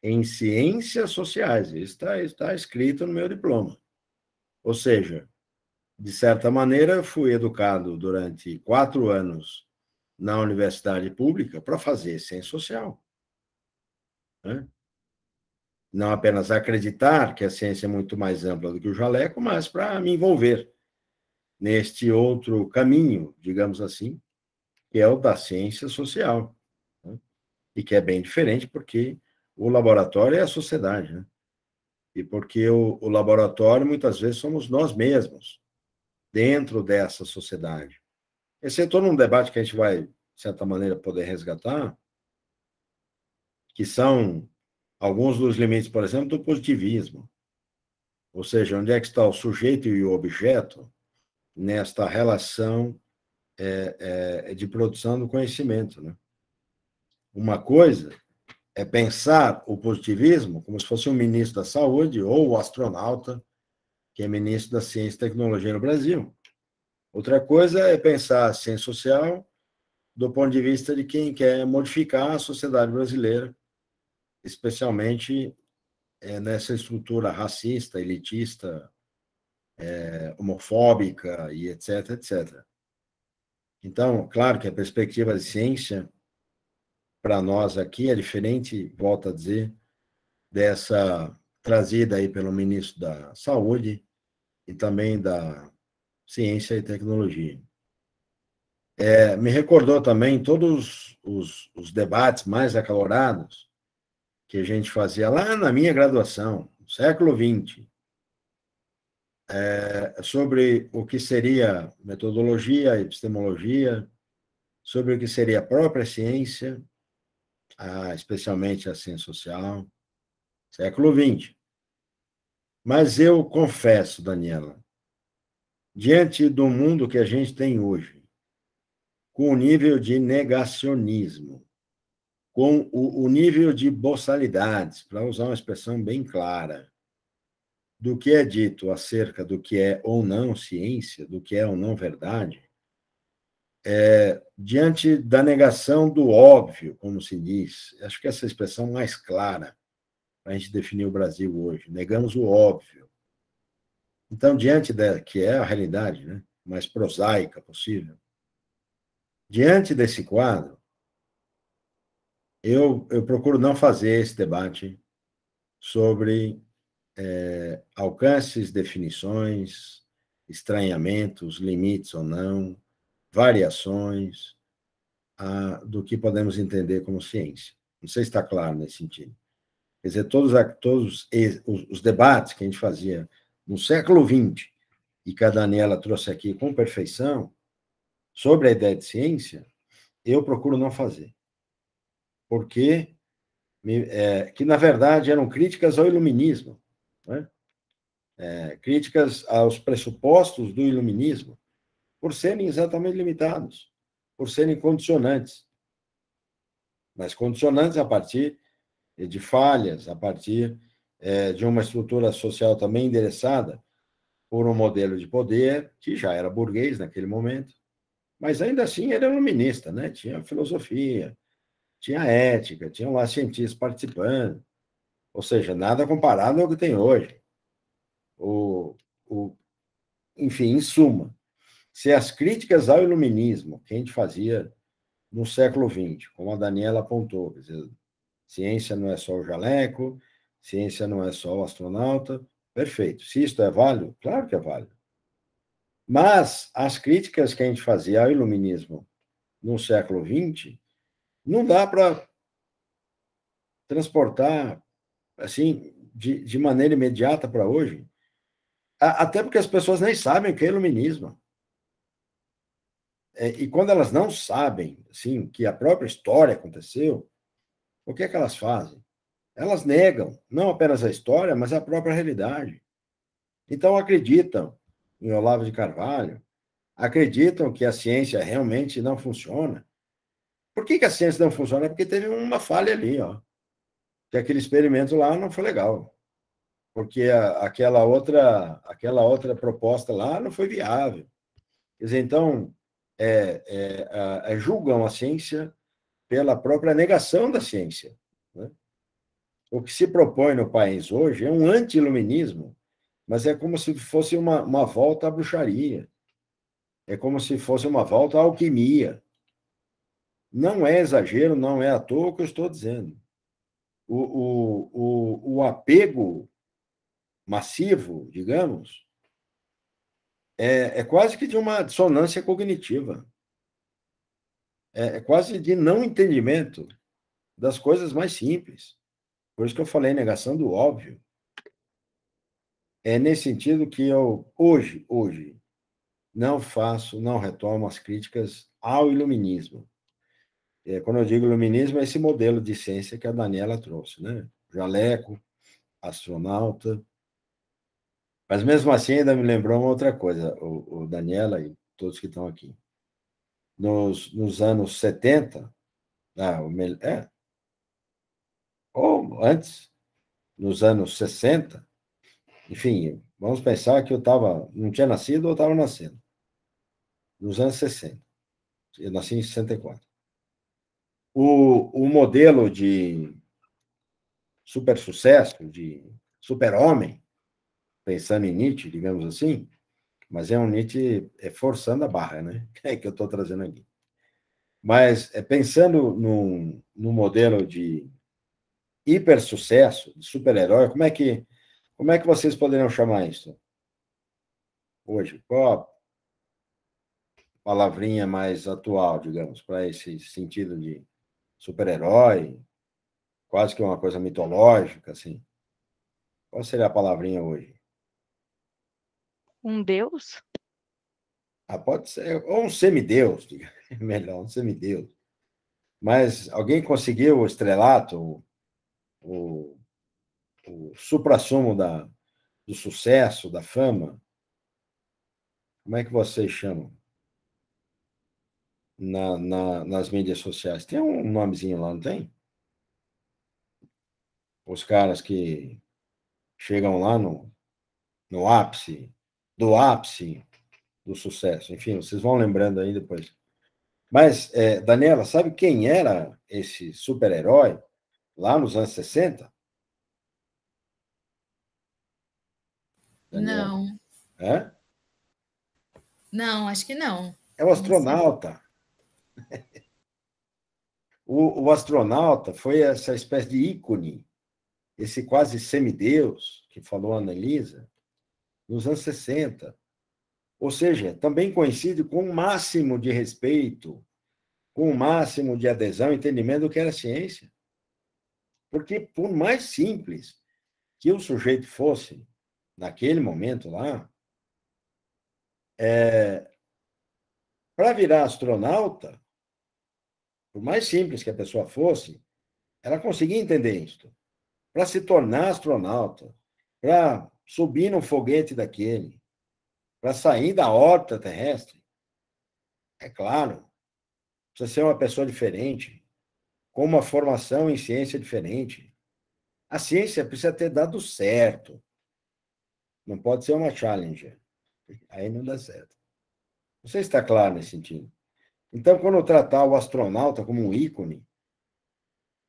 em ciências sociais. Isso está tá escrito no meu diploma. Ou seja, de certa maneira, fui educado durante quatro anos na universidade pública para fazer ciência social. Né? Não apenas acreditar que a ciência é muito mais ampla do que o jaleco, mas para me envolver neste outro caminho, digamos assim, que é o da ciência social. Né? E que é bem diferente, porque o laboratório é a sociedade, né? E porque o, o laboratório, muitas vezes, somos nós mesmos dentro dessa sociedade. Esse é todo um debate que a gente vai, de certa maneira, poder resgatar, que são alguns dos limites, por exemplo, do positivismo. Ou seja, onde é que está o sujeito e o objeto nesta relação é, é, é de produção do conhecimento. Né? Uma coisa é pensar o positivismo como se fosse um ministro da saúde ou o astronauta que é ministro da Ciência e Tecnologia no Brasil. Outra coisa é pensar a ciência social do ponto de vista de quem quer modificar a sociedade brasileira, especialmente é, nessa estrutura racista, elitista, é, homofóbica e etc, etc. Então, claro que a perspectiva de ciência para nós aqui é diferente, volto a dizer, dessa trazida aí pelo ministro da Saúde, e também da ciência e tecnologia. É, me recordou também todos os, os, debates mais acalorados que a gente fazia lá na minha graduação, no século XX, é, sobre o que seria metodologia, epistemologia, sobre o que seria a própria ciência, a, ah, especialmente a ciência social, século XX. Mas eu confesso, Daniela, diante do mundo que a gente tem hoje, com o nível de negacionismo, com o, o nível de boçalidades, para usar uma expressão bem clara, do que é dito acerca do que é ou não ciência, do que é ou não verdade, é, diante da negação do óbvio, como se diz, acho que essa é expressão mais clara, para a gente definir o Brasil hoje. Negamos o óbvio. Então, diante da que é a realidade né, mais prosaica possível, diante desse quadro, eu, eu procuro não fazer esse debate sobre é, alcances, definições, estranhamentos, limites ou não, variações a, ah, do que podemos entender como ciência. Não sei se está claro nesse sentido. Quer dizer, todos, todos os, debates que a gente fazia no século XX, e que a Daniela trouxe aqui com perfeição, sobre a ideia de ciência, eu procuro não fazer. Porque, é, que na verdade eram críticas ao iluminismo, né? é, críticas aos pressupostos do iluminismo, por serem exatamente limitados, por serem condicionantes. Mas condicionantes a partir eh, de falhas a partir é, de uma estrutura social também endereçada por um modelo de poder que já era burguês naquele momento, mas ainda assim era iluminista, né? Tinha filosofia, tinha ética, tinham lá cientistas participando, ou seja, nada comparado ao que tem hoje. O, o, enfim, em suma, se as críticas ao iluminismo que a gente fazia no século XX, como a Daniela apontou, quer dizer, Ciência não é só o jaleco, ciência não é só o astronauta. Perfeito. Se isto é válido, claro que é válido. Mas as críticas que a gente fazia ao iluminismo no século XX, não dá para transportar assim de, de maneira imediata para hoje. Até porque as pessoas nem sabem o que é iluminismo. É, e quando elas não sabem, assim, que a própria história aconteceu, o que é que elas fazem? Elas negam não apenas a história, mas a própria realidade. Então acreditam em Olavo de Carvalho, acreditam que a ciência realmente não funciona. Por que, que a ciência não funciona? É porque teve uma falha ali, ó. Que aquele experimento lá não foi legal. Porque a, aquela outra, aquela outra proposta lá não foi viável. Quer dizer, então, é, é, é, julgam a ciência pela própria negação da ciência. Né? O que se propõe no país hoje é um anti-iluminismo, mas é como se fosse uma, uma volta à bruxaria, é como se fosse uma volta à alquimia. Não é exagero, não é à toa o que eu estou dizendo. O, o, o, o apego massivo, digamos, é, é quase que de uma dissonância cognitiva. É, é, quase de não entendimento das coisas mais simples. Por isso que eu falei negação do óbvio. É nesse sentido que eu, hoje, hoje, não faço, não retomo as críticas ao iluminismo. É, quando eu digo iluminismo, é esse modelo de ciência que a Daniela trouxe, né? Jaleco, astronauta. Mas mesmo assim, ainda me lembrou uma outra coisa, o, o Daniela e todos que estão aqui nos, nos anos 70, né, é, ou antes, nos anos 60, enfim, vamos pensar que eu estava, não tinha nascido ou estava nascendo, nos anos 60. Eu nasci em 64. O, o modelo de super sucesso, de super-homem, pensando em Nietzsche, digamos assim, mas é um Nietzsche é forçando a barra, né? *laughs* É que eu estou trazendo aqui. Mas é, pensando num, num modelo de hiper sucesso, de super-herói, como é que como é que vocês poderiam chamar isso? Hoje, qual a palavrinha mais atual, digamos, para esse sentido de super-herói, quase que uma coisa mitológica, assim? Qual seria a palavrinha hoje? um deus? Ah, pode ser, ou um semideus, *laughs* melhor, um semideus. Mas alguém conseguiu o estrelato, o, o, supra-sumo da, do sucesso, da fama? Como é que vocês chamam? Na, na, nas mídias sociais. Tem um nomezinho lá, não tem? Os caras que chegam lá no, no ápice do ápice do sucesso. Enfim, vocês vão lembrando aí depois. Mas, é, Daniela, sabe quem era esse super-herói lá nos anos 60? Não. É? Não, acho que não. É o astronauta. *laughs* o, o astronauta foi essa espécie de ícone, esse quase semideus que falou a Annalisa, nos anos 60. Ou seja, também coincide com o máximo de respeito, com o máximo de adesão, entendimento do que era ciência. Porque, por mais simples que o sujeito fosse, naquele momento lá, é, para virar astronauta, por mais simples que a pessoa fosse, ela conseguia entender isso. Para se tornar astronauta, para subir num foguete daquele para sair da órbita terrestre, é claro, precisa ser uma pessoa diferente, com uma formação em ciência diferente. A ciência precisa ter dado certo. Não pode ser uma challenger. Aí não dá certo. Não sei se está claro nesse sentido. Então, quando tratar o astronauta como um ícone,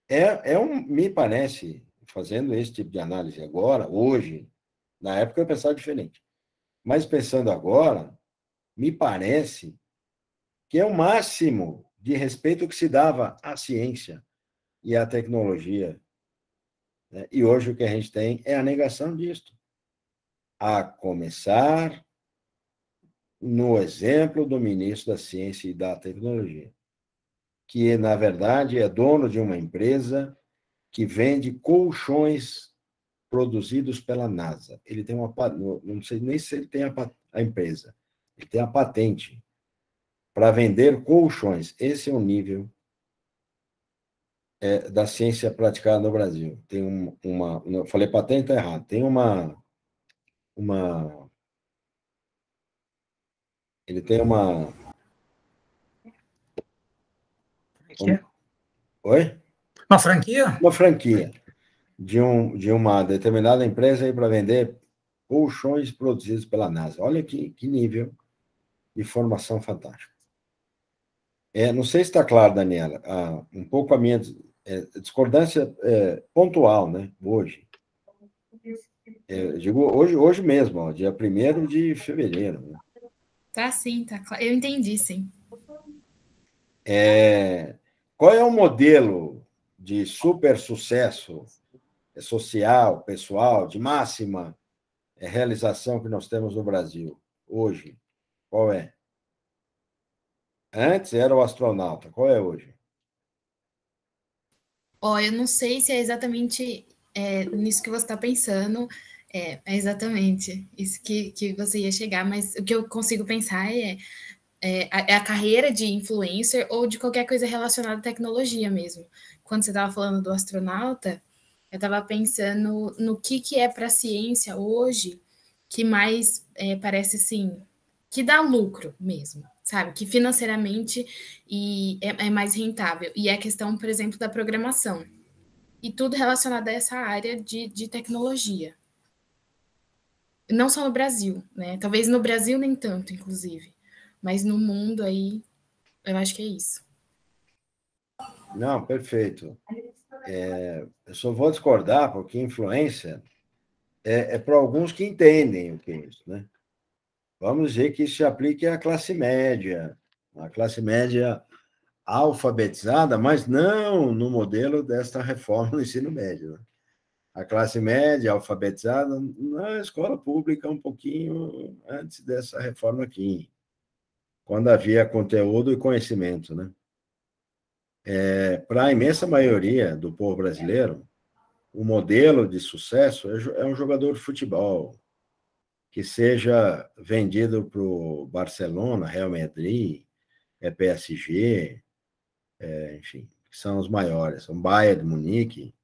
é, é um, me parece, fazendo esse tipo de análise agora, hoje, na época eu pensava diferente. Mas pensando agora, me parece que é o máximo de respeito que se dava à ciência e à tecnologia. Né? E hoje o que a gente tem é a negação disto. A começar no exemplo do ministro da Ciência e da Tecnologia, que, na verdade, é dono de uma empresa que vende colchões produzidos pela NASA. Ele tem uma não sei nem se ele tem a, a empresa. Ele tem a patente para vender colchões. Esse é o nível é, da ciência praticada no Brasil. Tem um, uma, não, falei patente tá errado. Tem uma uma ele tem uma um, oi? Uma franquia? Uma franquia de, um, de uma determinada empresa para vender colchões produzidos pela NASA. Olha que, que nível de formação fantástica. É, não sei se está claro, Daniela, um pouco a minha é, discordância é, pontual, né, hoje. É, digo, hoje, hoje mesmo, ó, dia 1 de fevereiro. Né? Tá sim, tá claro. Eu entendi, sim. É, qual é o modelo de super sucesso é social, pessoal, de máxima é realização que nós temos no Brasil hoje? Qual é? Antes era o astronauta, qual é hoje? Oh, eu não sei se é exatamente é, nisso que você está pensando, é, é, exatamente isso que, que você ia chegar, mas o que eu consigo pensar é, é a, é a, carreira de influencer ou de qualquer coisa relacionada à tecnologia mesmo. Quando você estava falando do astronauta, eu estava pensando no que, que é para a ciência hoje que mais é, parece assim, que dá lucro mesmo, sabe? Que financeiramente e é, é, mais rentável. E é a questão, por exemplo, da programação. E tudo relacionado a essa área de, de tecnologia. Não só no Brasil, né? Talvez no Brasil nem tanto, inclusive. Mas no mundo aí, eu acho que é isso. Não, perfeito. É, eu só vou discordar, porque influência é, é para alguns que entendem o que é isso. Né? Vamos dizer que isso se aplique à classe média, à classe média alfabetizada, mas não no modelo desta reforma do ensino médio. Né? A classe média alfabetizada na escola pública um pouquinho antes dessa reforma aqui, quando havia conteúdo e conhecimento, né? É, Para a imensa maioria do povo brasileiro, o modelo de sucesso é, é, um jogador de futebol que seja vendido para o Barcelona, Real Madrid, é PSG, é, enfim, que são os maiores, são Bayern de Munique.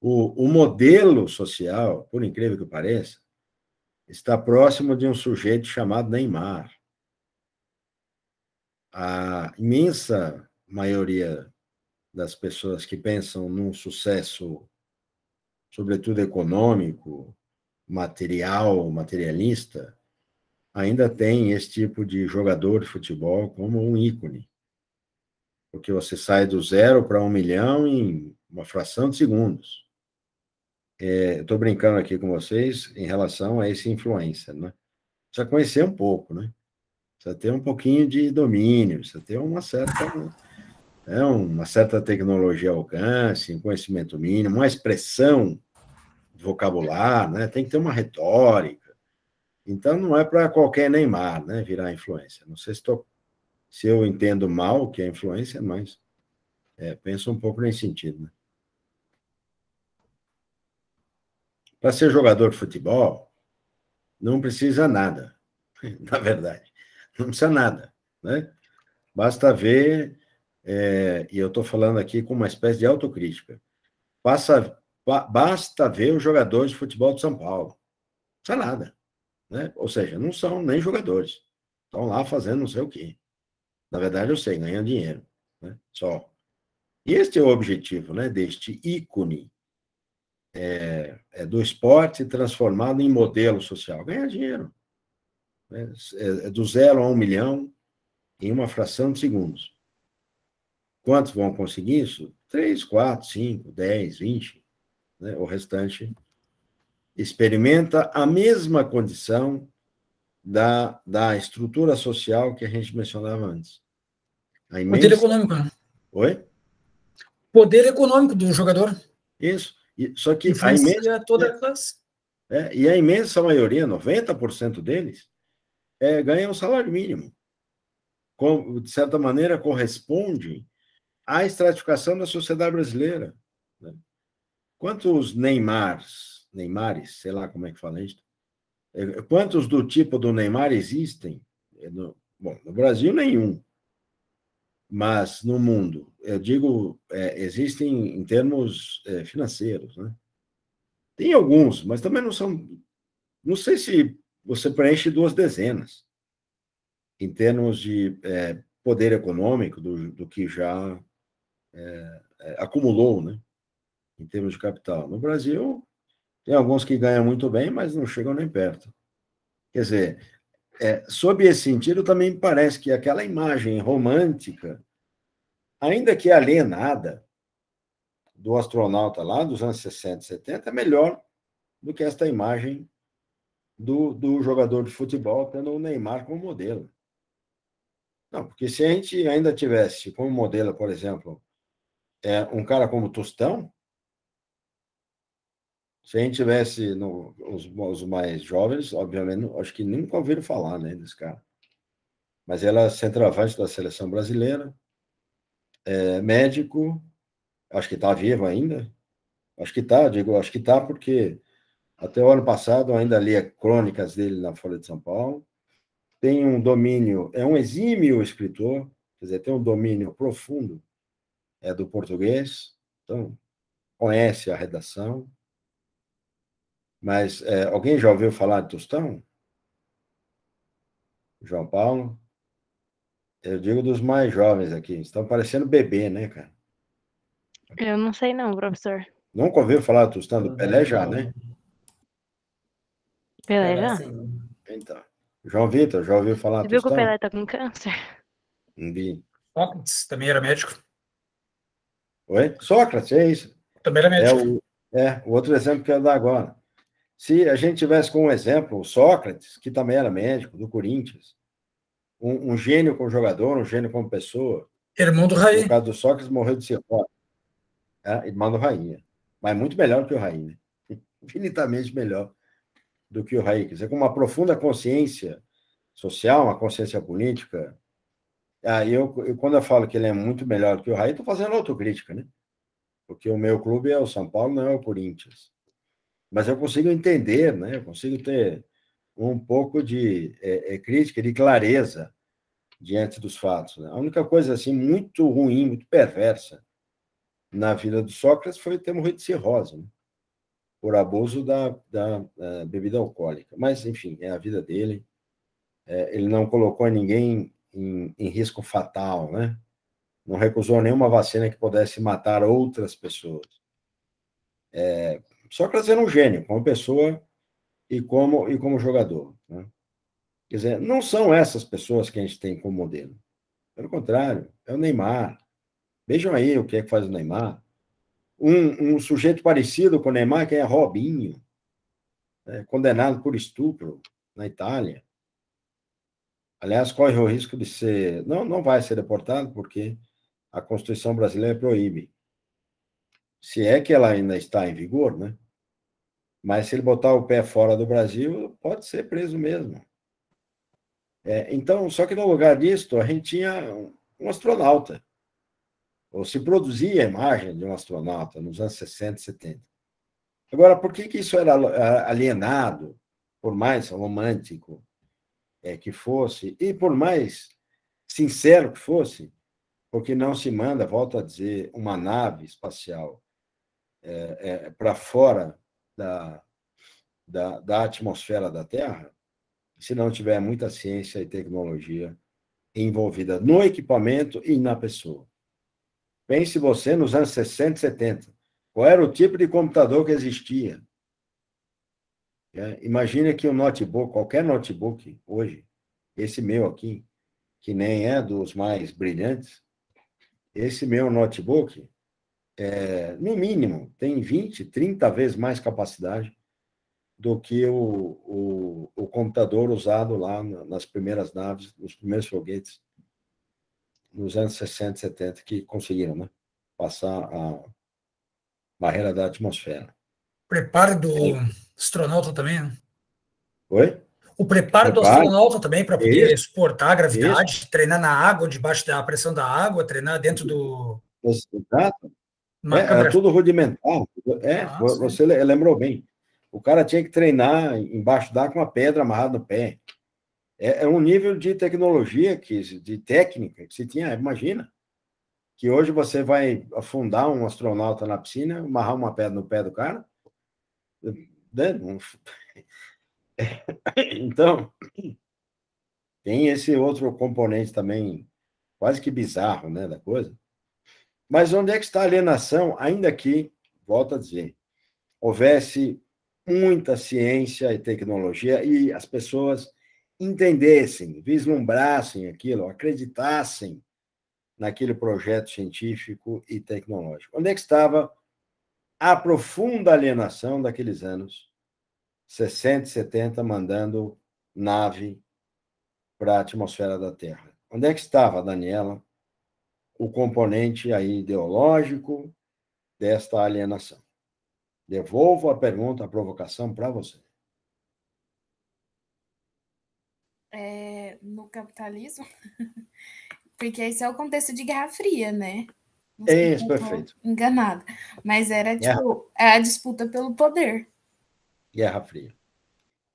O, o modelo social, por incrível que pareça, está próximo de um sujeito chamado Neymar. A imensa maioria das pessoas que pensam num sucesso, sobretudo econômico, material, materialista, ainda tem esse tipo de jogador de futebol como um ícone. Porque você sai do zero para um milhão em uma fração de segundos. É, Estou brincando aqui com vocês em relação a esse influencer, né? Precisa conhecer um pouco, né? Precisa ter um pouquinho de domínio, precisa ter uma certa né, uma certa tecnologia ao alcance, um conhecimento mínimo, uma expressão vocabular, né, tem que ter uma retórica. Então, não é para qualquer Neymar né, virar influência. Não sei se, tô, se eu entendo mal o que é influência, mas é, penso um pouco nesse sentido. Né? Para ser jogador de futebol, não precisa nada, *laughs* na verdade. Não precisa nada. Né? Basta ver é, e eu estou falando aqui com uma espécie de autocrítica, passa, basta ver os jogadores de futebol de São Paulo. Não é nada. Né? Ou seja, não são nem jogadores. Estão lá fazendo não sei o quê. Na verdade, eu sei, ganham dinheiro. Né? Só. E este é o objetivo né, deste ícone é, é do esporte transformado em modelo social. Ganhar dinheiro. Né? É, é do zero a um milhão em uma fração de segundos. Quantos vão conseguir isso? 3, 4, 5, 10, 20. Né? O restante experimenta a mesma condição da, da estrutura social que a gente mencionava antes. Imensa... Poder econômico. Né? Oi? Poder econômico do jogador. Isso. E, só que a imensa... toda a é. classe. É, e a imensa maioria, 90% deles, é, ganha um salário mínimo. Com, de certa maneira, corresponde a estratificação da sociedade brasileira. Né? Quantos Neymars, Neymares, sei lá como é que fala isso, é, quantos do tipo do Neymar existem? É, bom, no Brasil, nenhum. Mas no mundo, eu digo, é, existem em termos é, financeiros, né? Tem alguns, mas também não são. Não sei se você preenche duas dezenas em termos de é, poder econômico do, do que já é, é, acumulou, né? Em termos de capital. No Brasil, tem alguns que ganham muito bem, mas não chegam nem perto. Quer dizer, é, sob esse sentido, também parece que aquela imagem romântica, ainda que alienada, do astronauta lá dos anos 60, 70, é melhor do que esta imagem do, do jogador de futebol tendo o Neymar como modelo. Não, porque se a gente ainda tivesse como modelo, por exemplo, é, um cara como Tostão, se a gente tivesse no, os, os, mais jovens, obviamente, acho que nunca ouviram falar né, desse cara. Mas ela é centroavante da seleção brasileira, é, médico, acho que está vivo ainda. Acho que está, digo, acho que está, porque até o ano passado ainda lia crônicas dele na Folha de São Paulo. Tem um domínio, é um exímio escritor, quer dizer, tem um domínio profundo é do português, então conhece a redação. Mas é, alguém já ouviu falar de Tostão? João Paulo? Eu digo dos mais jovens aqui, estão parecendo bebê, né, cara? Eu não sei não, professor. Nunca ouviu falar de Tostão do né? Pelé já, né? Pelé já? Então. João Vitor, já ouviu falar do Tostão? Você viu que o Pelé tá com câncer? Não vi. também era médico. Oi? Sócrates, é isso. Também era médico. É o, é, o outro exemplo que eu ia dar agora. Se a gente tivesse com um exemplo, o Sócrates, que também era médico, do Corinthians, um, um gênio como jogador, um gênio como pessoa. Irmão do Raí. No caso do Sócrates, morreu de cirrose. É, irmão do Rainha. Mas muito melhor que o Rainha. Né? *laughs* Infinitamente melhor do que o Raí. Quer dizer, com uma profunda consciência social, uma consciência política, Aí eu, eu, quando eu falo que ele é muito melhor do que o Raí, estou fazendo autocrítica, né? Porque o meu clube é o São Paulo, não é o Corinthians. Mas eu consigo entender, né? Eu consigo ter um pouco de é, é, crítica, de clareza diante dos fatos. Né? A única coisa assim muito ruim, muito perversa na vida do Sócrates foi ter morrido de cirrose, né? por abuso da, da, da, bebida alcoólica. Mas, enfim, é a vida dele. É, ele não colocou ninguém em, em risco fatal, né? Não recusou nenhuma vacina que pudesse matar outras pessoas. É, Sócrates era um gênio, como pessoa e como, e como jogador. Né? Quer dizer, não são essas pessoas que a gente tem como modelo. Pelo contrário, é o Neymar. Vejam aí o que é que faz o Neymar. Um, um sujeito parecido com o Neymar, que é Robinho, né? condenado por estupro na Itália. Aliás, corre o risco de ser. Não, não vai ser deportado, porque a Constituição brasileira proíbe. Se é que ela ainda está em vigor, né? Mas se ele botar o pé fora do Brasil, pode ser preso mesmo. É, então, só que no lugar disso, a gente tinha um astronauta. Ou se produzia a imagem de um astronauta nos anos 60, 70. Agora, por que, que isso era ah, alienado, por mais romântico, é, que fosse, e por mais sincero que fosse, porque não se manda, volto a dizer, uma nave espacial é, é, para fora da, da, da atmosfera da Terra, se não tiver muita ciência e tecnologia envolvida no equipamento e na pessoa. Pense você nos anos 60, 70. Qual era o tipo de computador que existia? É, imagina que um notebook, qualquer notebook hoje, esse meu aqui, que nem é dos mais brilhantes, esse meu notebook, é, no mínimo, tem 20, 30 vezes mais capacidade do que o, o, o computador usado lá nas primeiras naves, nos primeiros foguetes, nos anos 60, 70, que conseguiram né, passar a barreira da atmosfera. Preparo do Sim. astronauta também, né? Oi? O preparo, preparo, do astronauta também para poder Isso. suportar a gravidade, Isso. treinar na água, debaixo da pressão da água, treinar dentro do. Exato. É, é era tudo rudimentar. É, ah, você sim. lembrou bem. O cara tinha que treinar embaixo água com uma pedra amarrada no pé. É, é, um nível de tecnologia, que, de técnica que se tinha. Imagina que hoje você vai afundar um astronauta na piscina, amarrar uma pedra no pé do cara, né? *laughs* Então, tem esse outro componente também quase que bizarro né, da coisa. Mas onde é que está a alienação, ainda que, volto a dizer, houvesse muita ciência e tecnologia e as pessoas entendessem, vislumbrassem aquilo, acreditassem naquele projeto científico e tecnológico. Onde é que estava a profunda alienação daqueles anos 60 e 70, mandando nave para a atmosfera da Terra. Onde é que estava, Daniela, o componente aí ideológico desta alienação? Devolvo a pergunta, a provocação para você. É, no capitalismo? *laughs* Porque esse é o contexto de Guerra Fria, né? isso, perfeito. Enganada. Mas era tipo, é a disputa pelo poder. Guerra Fria.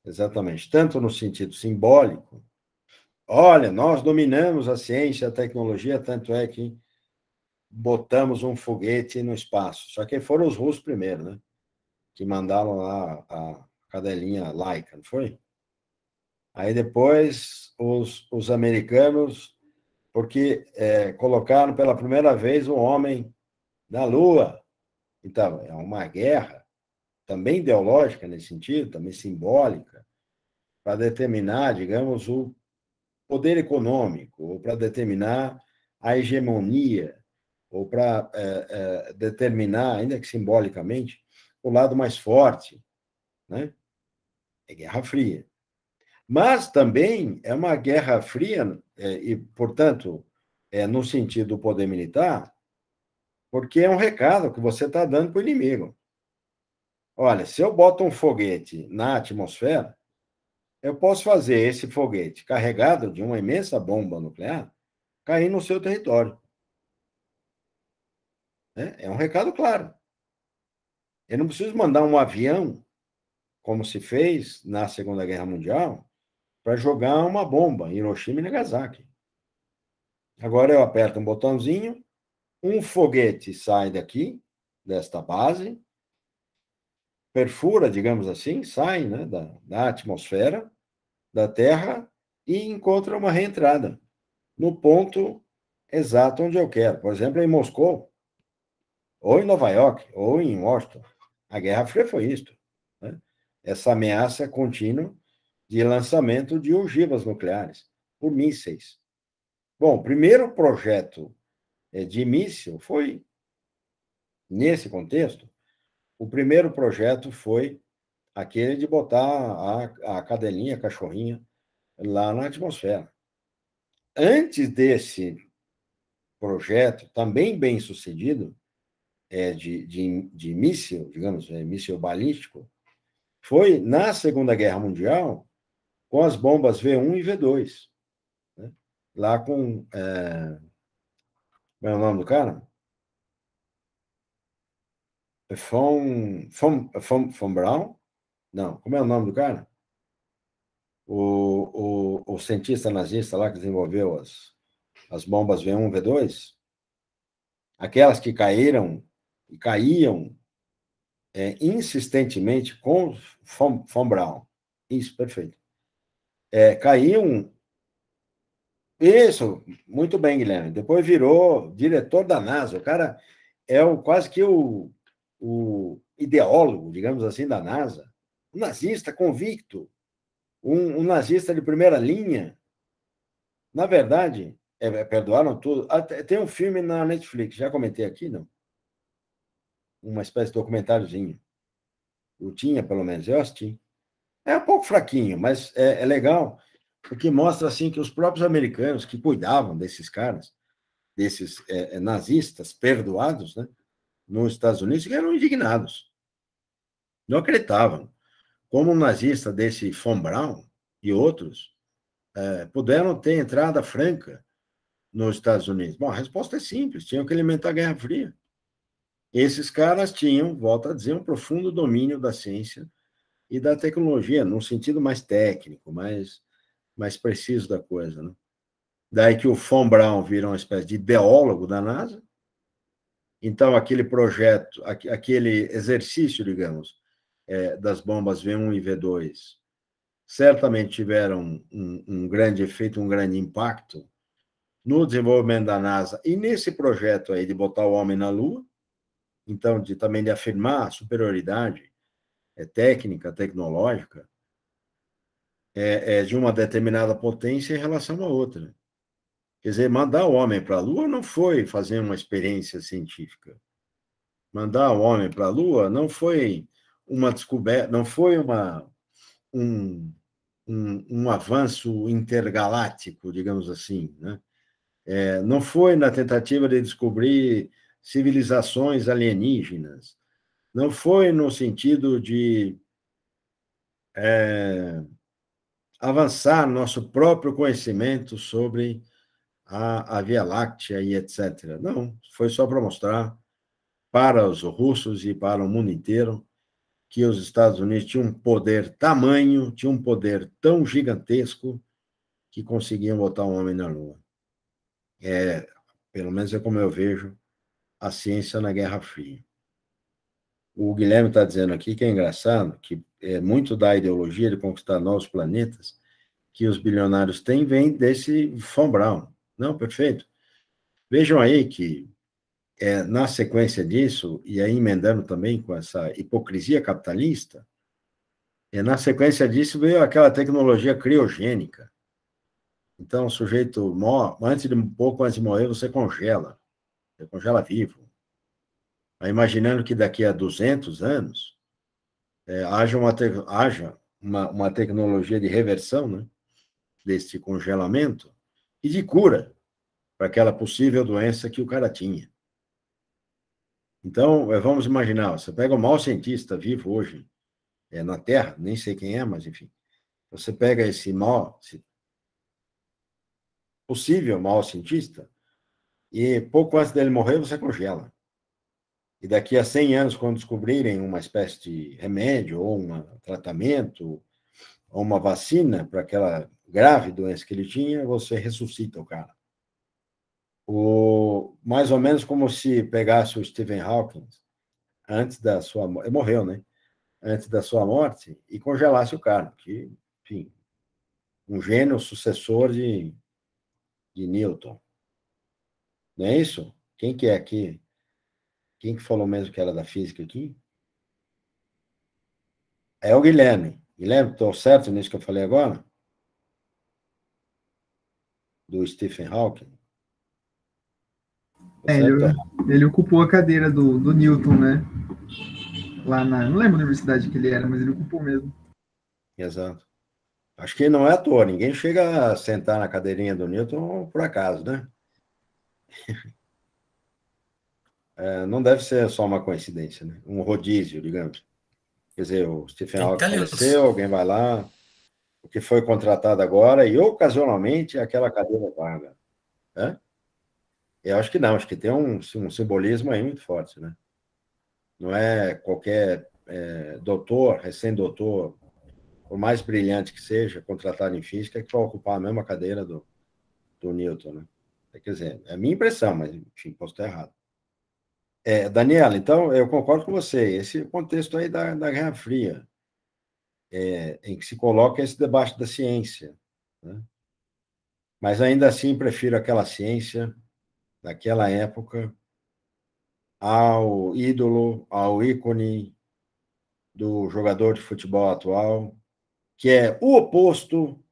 Exatamente. Tanto no sentido simbólico. Olha, nós dominamos a ciência, a tecnologia, tanto é que botamos um foguete no espaço. Só que foram os russos primeiro, né? Que mandaram lá a cadelinha laica, não foi? Aí depois os, os americanos porque é, colocaram pela primeira vez um homem na Lua. Então, é uma guerra, também ideológica nesse sentido, também simbólica, para determinar, digamos, o poder econômico, ou para determinar a hegemonia, ou para é, é, determinar, ainda que simbolicamente, o lado mais forte. Né? É Guerra Fria mas também é uma guerra fria, é, e, portanto, é, no sentido do poder militar, porque é um recado que você está dando para o inimigo. Olha, se eu boto um foguete na atmosfera, eu posso fazer esse foguete carregado de uma imensa bomba nuclear cair no seu território. É, é um recado claro. Eu não preciso mandar um avião, como se fez na Segunda Guerra Mundial, para jogar uma bomba em Hiroshima e Nagasaki. Agora eu aperto um botãozinho, um foguete sai daqui, desta base, perfura, digamos assim, sai né, da, da atmosfera da Terra e encontra uma reentrada no ponto exato onde eu quero. Por exemplo, em Moscou, ou em Nova York, ou em Washington. A Guerra Fria foi isto. Né? Essa ameaça contínua de lançamento de ogivas nucleares, por mísseis. Bom, o primeiro projeto eh, de míssil foi, nesse contexto, o primeiro projeto foi aquele de botar a, a cadelinha, a cachorrinha, lá na atmosfera. Antes desse projeto, também bem sucedido, é, de, de, de míssil, digamos, é, míssil balístico, foi na Segunda Guerra Mundial com as bombas V1 e V2. Né? Lá com. É... Como é o nome do cara? É Von, Von, Von, Von Brown? Não, como é o nome do cara? O, o, o cientista nazista lá que desenvolveu as, as bombas V1 V2? Aquelas que caíram e caíam é, insistentemente com Von, Von Braun. Isso, perfeito é, caiu um. Isso, muito bem, Guilherme. Depois virou diretor da NASA. O cara é o, quase que o, o ideólogo, digamos assim, da NASA. Um nazista convicto. Um, um nazista de primeira linha. Na verdade, é, é perdoaram tudo. Até, tem um filme na Netflix, já comentei aqui, não? Uma espécie de documentáriozinho. Eu tinha, pelo menos, eu assisti. É um pouco fraquinho, mas é, é legal, porque mostra assim que os próprios americanos que cuidavam desses caras, desses é, é nazistas perdoados, né, nos Estados Unidos, eram indignados. Não acreditavam. Como um nazista desse von Braun e outros é, puderam ter entrada franca nos Estados Unidos? Bom, a resposta é simples: tinham que alimentar a Guerra Fria. Esses caras tinham, volto a dizer, um profundo domínio da ciência e da tecnologia, num sentido mais técnico, mais, mais preciso da coisa. Né? Daí que o Von Braun vira uma espécie de ideólogo da NASA. Então, aquele projeto, aquele exercício, digamos, é, das bombas V1 e V2, certamente tiveram um, um grande efeito, um grande impacto no desenvolvimento da NASA e nesse projeto aí de botar o homem na Lua, então de também de afirmar a superioridade é, técnica, tecnológica, é, é, de uma determinada potência em relação a outra. Quer dizer, mandar o homem para a Lua não foi fazer uma experiência científica. Mandar o homem para a Lua não foi uma descoberta, não foi uma, um, um, um avanço intergaláctico, digamos assim. Né? É, não foi na tentativa de descobrir civilizações alienígenas não foi no sentido de é, avançar nosso próprio conhecimento sobre a, a Via Láctea e etc. Não, foi só para mostrar para os russos e para o mundo inteiro que os Estados Unidos tinham um poder tamanho, tinham um poder tão gigantesco que conseguiam botar um homem na Lua. É, pelo menos é como eu vejo a ciência na Guerra Fria. O Guilherme está dizendo aqui que é engraçado que é muito da ideologia de conquistar novos planetas que os bilionários têm vem desse Von Braun. Não, perfeito. Vejam aí que é, na sequência disso, e aí emendando também com essa hipocrisia capitalista, é, na sequência disso veio aquela tecnologia criogênica. Então, o sujeito, antes de um pouco antes de morrer, você congela, você congela vivo imaginando que daqui a 200 anos é, haja, uma, te haja uma, uma tecnologia de reversão né, deste congelamento e de cura para aquela possível doença que o cara tinha. Então, é, vamos imaginar, você pega o maior cientista vivo hoje é, na Terra, nem sei quem é, mas enfim, você pega esse maior, esse possível maior cientista, e pouco antes dele morrer, você congela. E daqui a 100 anos, quando descobrirem uma espécie de remédio, ou um tratamento, ou uma vacina para aquela grave doença que ele tinha, você ressuscita o cara. O, mais ou menos como se pegasse o Stephen Hawking antes da sua morte, morreu, né? Antes da sua morte e congelasse o cara, que, enfim, um gênio sucessor de, de Newton. Não é isso? Quem que é aqui quem que falou mesmo que era da física aqui? É o Guilherme. Guilherme, estou tá certo nisso que eu falei agora? Do Stephen Hawking? Tá é, ele, ele, ocupou a cadeira do, do Newton, né? Lá na. Não lembro a universidade que ele era, mas ele ocupou mesmo. Exato. Acho que não é à toa, ninguém chega a sentar na cadeirinha do Newton por acaso, né? *laughs* é, não deve ser só uma coincidência, né? Um rodízio, digamos. Quer dizer, o Stephen Hawking então, faleceu, alguém vai lá, o que foi contratado agora, e ocasionalmente aquela cadeira vaga. Né? Eu acho que não, acho que tem um, um simbolismo aí muito forte, né? Não é qualquer é, doutor, recém-doutor, por mais brilhante que seja, contratado em física, que vai ocupar a mesma cadeira do, do Newton, né? Quer dizer, é a minha impressão, mas, enfim, posso estar errado. É, Daniela, então, eu concordo com você. Esse é contexto aí da, da Guerra Fria, é, em que se coloca esse debate da ciência. Né? Mas ainda assim, prefiro aquela ciência daquela época ao ídolo, ao ícone do jogador de futebol atual, que é o oposto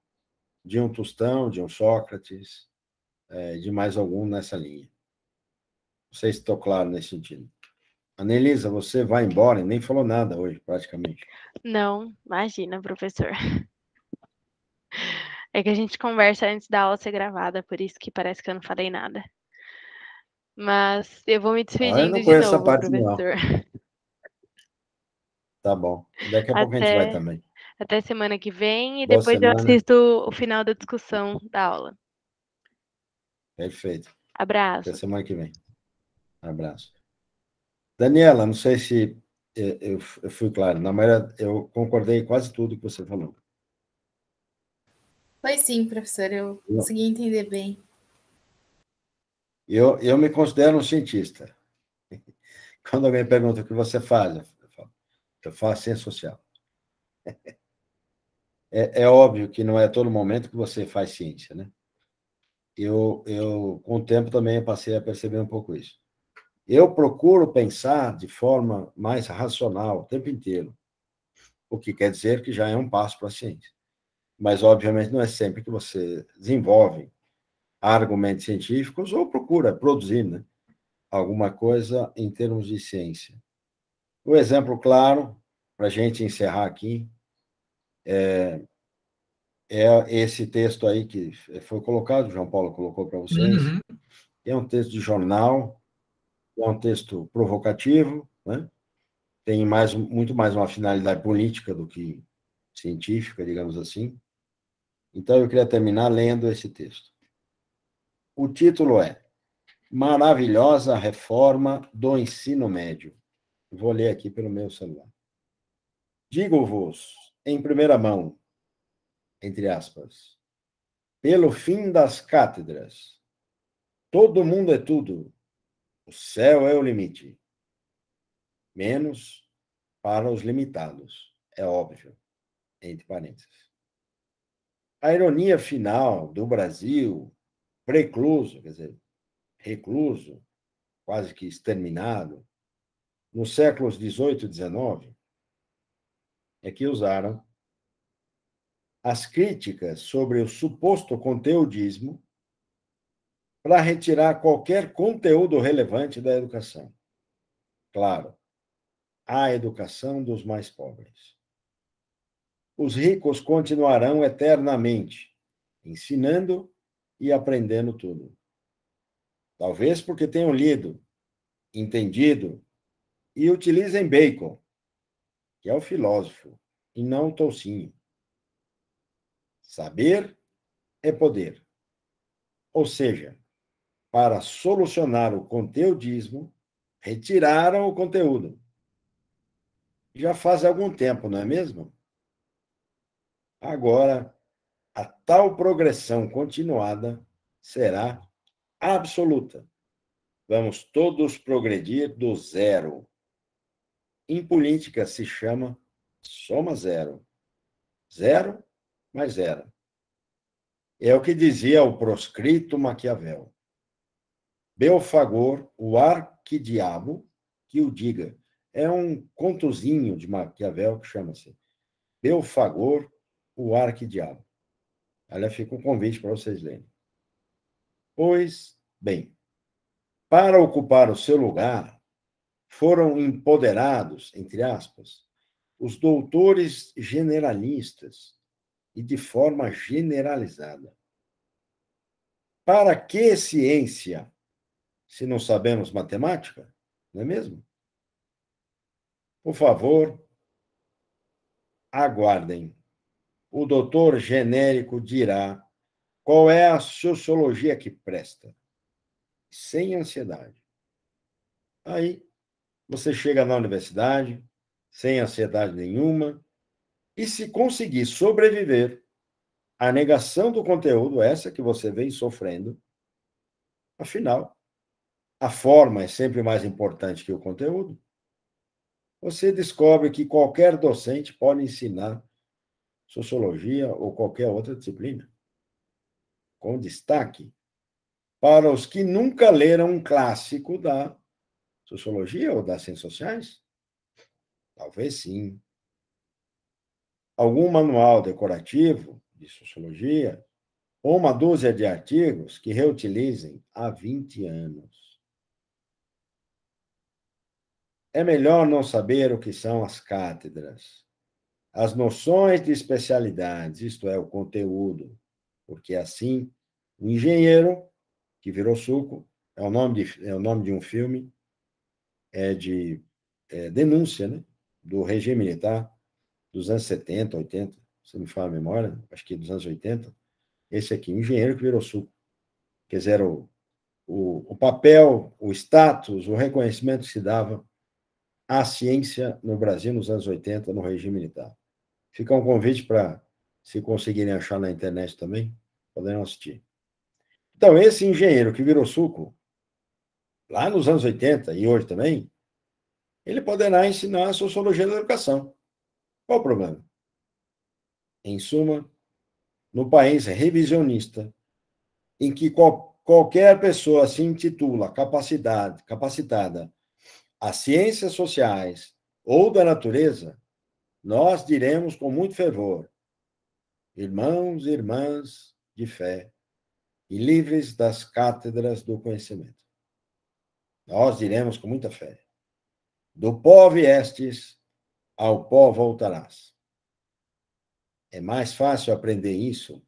de um Tostão, de um Sócrates, é, de mais algum nessa linha. Não sei se estou claro nesse sentido. Anelisa, você vai embora e nem falou nada hoje, praticamente. Não, imagina, professor. É que a gente conversa antes da aula ser gravada, por isso que parece que eu não falei nada. Mas eu vou me despedindo ah, de novo, professor. Não. Tá bom. Daqui a até, pouco a gente vai também. Até semana que vem e Boa depois semana. eu assisto o final da discussão da aula. Perfeito. Abraço. Até semana que vem. Abraço. Daniela, não sei se eh, eu, fui claro, na maioria eu concordei em quase tudo que você falou. Foi sim, professor, eu não. consegui entender bem. Eu, eu me considero um cientista. *laughs* Quando alguém pergunta o que você faz, eu falo, eu faço ciência social. *laughs* É, é, óbvio que não é todo momento que você faz ciência, né? Eu, eu, com o tempo, também passei a perceber um pouco isso. Eu procuro pensar de forma mais racional o tempo inteiro, o que quer dizer que já é um passo para a ciência. Mas, obviamente, não é sempre que você desenvolve argumentos científicos ou procura produzir né, alguma coisa em termos de ciência. O exemplo claro, para a gente encerrar aqui, é, é, esse texto aí que foi colocado, o João Paulo colocou para vocês. Uhum. É um texto de jornal é um texto provocativo, né? tem mais, muito mais uma finalidade política do que científica, digamos assim. Então, eu queria terminar lendo esse texto. O título é Maravilhosa Reforma do Ensino Médio. Vou ler aqui pelo meu celular. Digo-vos, em primeira mão, entre aspas, pelo fim das cátedras, todo mundo é tudo, o céu é o limite. Menos para os limitados. É óbvio. Entre parênteses. A ironia final do Brasil, precluso, quer dizer, recluso, quase que exterminado, nos séculos 18 e 19, é que usaram as críticas sobre o suposto conteudismo para retirar qualquer conteúdo relevante da educação. Claro, a educação dos mais pobres. Os ricos continuarão eternamente ensinando e aprendendo tudo. Talvez porque tenham lido, entendido e utilizem Bacon, que é o filósofo, e não o Tolcinho. Saber é poder. Ou seja, para solucionar o conteudismo, retiraram o conteúdo. Já faz algum tempo, não é mesmo? Agora, a tal progressão continuada será absoluta. Vamos todos progredir do zero. Em política se chama soma zero. Zero mais zero. É o que dizia o proscrito Maquiavel. Belfagor, o arquidiabo, que o diga. É um contozinho de Maquiavel que chama-se Belfagor, o arquidiabo. Aliás, fica o um convite para vocês lerem. Pois, bem, para ocupar o seu lugar, foram empoderados, entre aspas, os doutores generalistas e de forma generalizada. Para que ciência se não sabemos matemática? Não é mesmo? Por favor, aguardem. O doutor genérico dirá qual é a sociologia que presta, sem ansiedade. Aí, você chega na universidade, sem ansiedade nenhuma, e se conseguir sobreviver à negação do conteúdo, essa que você vem sofrendo, afinal, a forma é sempre mais importante que o conteúdo, você descobre que qualquer docente pode ensinar sociologia ou qualquer outra disciplina, com destaque para os que nunca leram um clássico da sociologia ou das ciências sociais? Talvez sim. Algum manual decorativo de sociologia, ou uma dúzia de artigos que reutilizem há 20 anos. É melhor não saber o que são as cátedras. As noções de especialidades, isto é, o conteúdo, porque é assim o engenheiro que virou suco é o nome de, é o nome de um filme, é de é, denúncia né, do regime militar dos anos 70, 80, se me fala a memória, acho que dos anos 80, esse aqui, o engenheiro que virou suco. Quer dizer, o, o, o papel, o status, o reconhecimento que se dava à ciência no Brasil nos anos 80, no regime militar. Fica um convite para, se conseguirem achar na internet também, poderem assistir. Então, esse engenheiro que virou suco, lá nos anos 80 e hoje também, ele poderá ensinar a sociologia da educação. Qual o problema? Em suma, no país revisionista, em que qual, qualquer pessoa se intitula capacidade, capacitada as ciências sociais ou da natureza, nós diremos com muito fervor: irmãos e irmãs de fé e livres das cátedras do conhecimento. Nós diremos com muita fé: do pó viestes, ao pó voltarás. É mais fácil aprender isso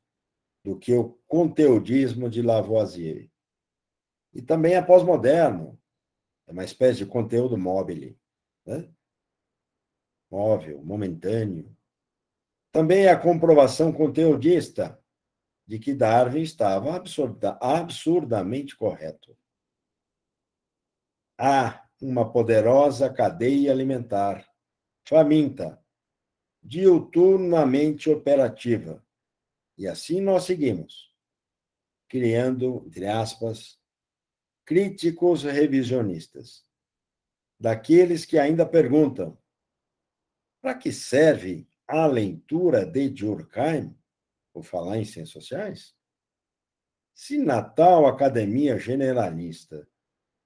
do que o conteudismo de Lavoisier. E também é pós-moderno, é uma espécie de conteúdo móvel, né? móvel, momentâneo. Também é a comprovação conteudista de que Darwin estava absurda, absurdamente correto. Há uma poderosa cadeia alimentar, faminta, diuturnamente operativa. E assim nós seguimos, criando, entre aspas, críticos revisionistas, daqueles que ainda perguntam: para que serve a leitura de Durkheim, por falar em ciências sociais? Se na tal academia generalista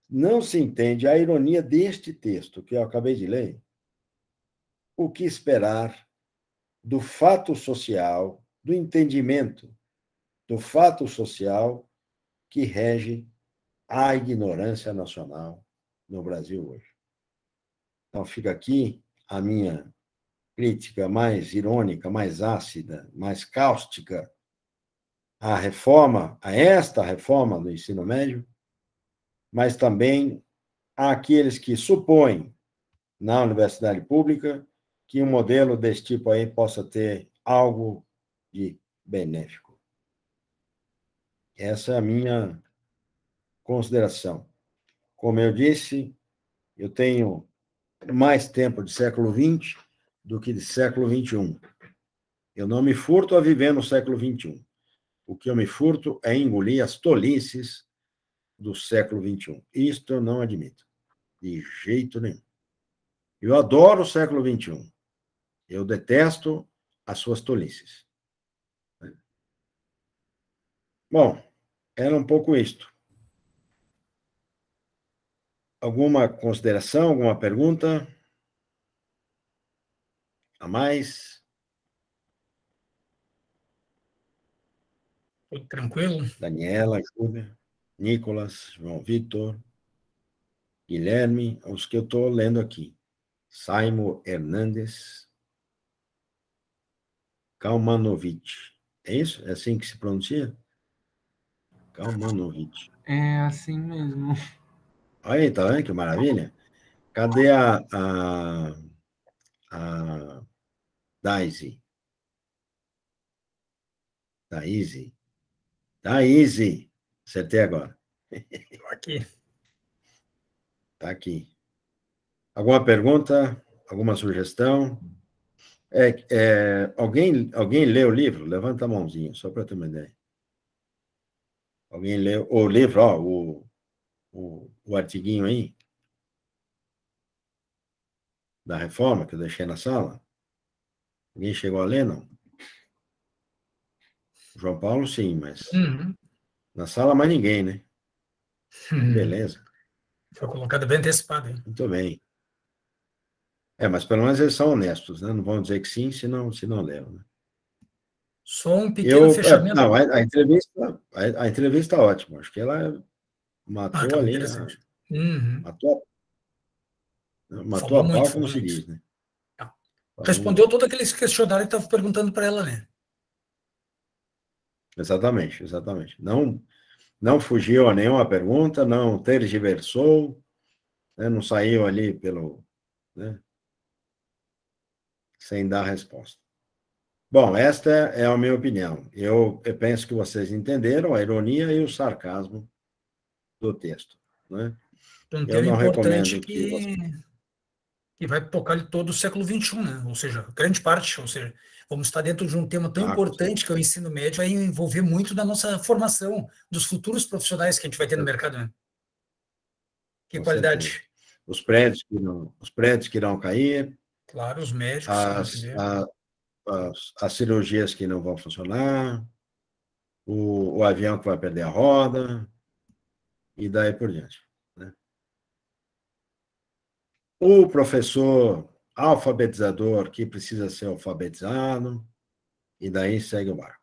não se entende a ironia deste texto que eu acabei de ler, o que esperar do fato social, do entendimento do fato social que rege à ignorância nacional no Brasil hoje. Então, fica aqui a minha crítica mais irônica, mais ácida, mais cáustica à reforma, a esta reforma do ensino médio, mas também àqueles que supõem na universidade pública que um modelo desse tipo aí possa ter algo de benéfico. Essa é a minha consideração. Como eu disse, eu tenho mais tempo de século XX do que de século XXI. Eu não me furto a viver no século XXI. O que eu me furto é engolir as tolices do século XXI. Isto eu não admito, de jeito nenhum. Eu adoro o século XXI. Eu detesto as suas tolices. Bom, era um pouco isto. Alguma consideração, alguma pergunta? A mais? Tudo tranquilo? Daniela, Júlia, Nicolas, João Vitor, Guilherme, os que eu estou lendo aqui. Saimo Hernandes, Kalmanovic. É isso? É assim que se pronuncia? Kalmanovic. É assim mesmo. Olha aí, tá vendo que maravilha? Cadê a, a, a Daisy? Daisy? Daisy! Acertei agora. Estou aqui. Tá aqui. Alguma pergunta? Alguma sugestão? É, é, alguém, alguém lê o livro? Levanta a mãozinha, só para ter uma ideia. Alguém leu o livro, ó, o o, o artiguinho aí da reforma que eu deixei na sala? Alguém chegou a ler, não? João Paulo, sim, mas uhum. na sala mais ninguém, né? Uhum. Beleza. Foi colocado bem antecipado, hein? Muito bem. É, mas pelo menos eles são honestos, né? Não vão dizer que sim, se não, se não né? Só um pequeno eu, é, fechamento. Não, a, a entrevista, a, a, entrevista tá ótima. Acho que ela é Matou ah, a lenha. Uhum. Matou a, matou Falou a pau, como se diz, né? Respondeu todo aquele questionário que estava perguntando para ela, né? Exatamente, exatamente. Não, não fugiu a nenhuma pergunta, não tergiversou, né? não saiu ali pelo. Né? sem dar resposta. Bom, esta é a minha opinião. Eu, eu penso que vocês entenderam a ironia e o sarcasmo do texto. Né? Tanto Eu não importante recomendo que, que, vai tocar de todo o século XXI, né? ou seja, grande parte, ou seja, vamos estar dentro de um tema tão ah, importante que é o ensino médio, vai envolver muito da nossa formação, dos futuros profissionais que a gente vai ter no é. mercado. Né? Que com qualidade. Os prédios, que não, os prédios que irão cair. Claro, os médicos. As, a, as, as, cirurgias que não vão funcionar. O, o avião que vai perder a roda e daí por diante. Né? O professor alfabetizador que precisa ser alfabetizado, e daí segue o barco.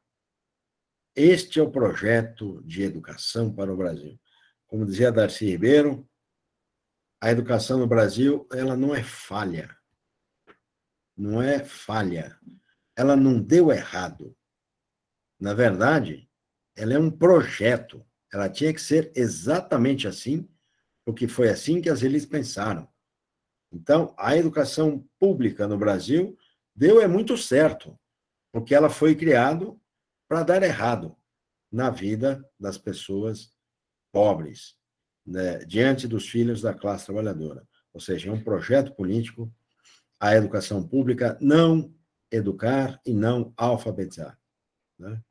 Este é o projeto de educação para o Brasil. Como dizia Darcy Ribeiro, a educação no Brasil, ela não é falha. Não é falha. Ela não deu errado. Na verdade, ela é um projeto. Ela tinha que ser exatamente assim, porque foi assim que as elites pensaram. Então, a educação pública no Brasil deu é muito certo, porque ela foi criada para dar errado na vida das pessoas pobres, né, diante dos filhos da classe trabalhadora. Ou seja, é um projeto político a educação pública não educar e não alfabetizar. Né?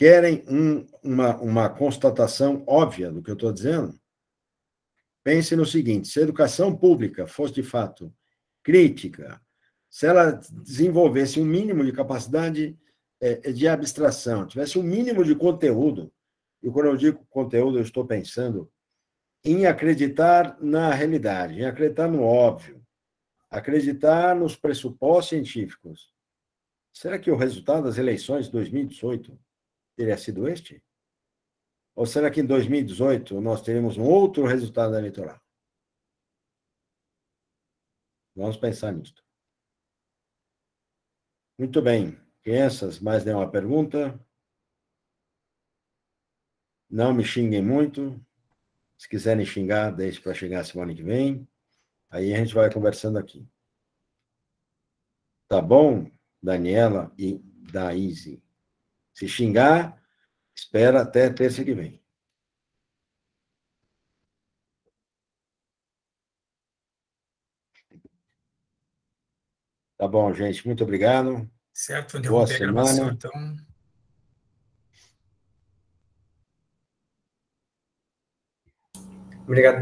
Querem um, uma, uma constatação óbvia do que eu estou dizendo? Pense no seguinte: se a educação pública fosse de fato crítica, se ela desenvolvesse um mínimo de capacidade é, é, de abstração, tivesse um mínimo de conteúdo, e quando eu digo conteúdo, eu estou pensando em acreditar na realidade, em acreditar no óbvio, acreditar nos pressupostos científicos. Será que o resultado das eleições de 2018 teria sido este? Ou será que em 2018 nós teremos um outro resultado eleitoral? Vamos pensar nisto. Muito bem. Crianças, mais nenhuma pergunta? Não me xinguem muito. Se quiserem xingar, deixe para xingar semana que vem. Aí a gente vai conversando aqui. Tá bom, Daniela e Daíse? Se xingar, espera até terça que vem. Tá bom, gente. Muito obrigado. Certo, vou Boa semana. então. Obrigado.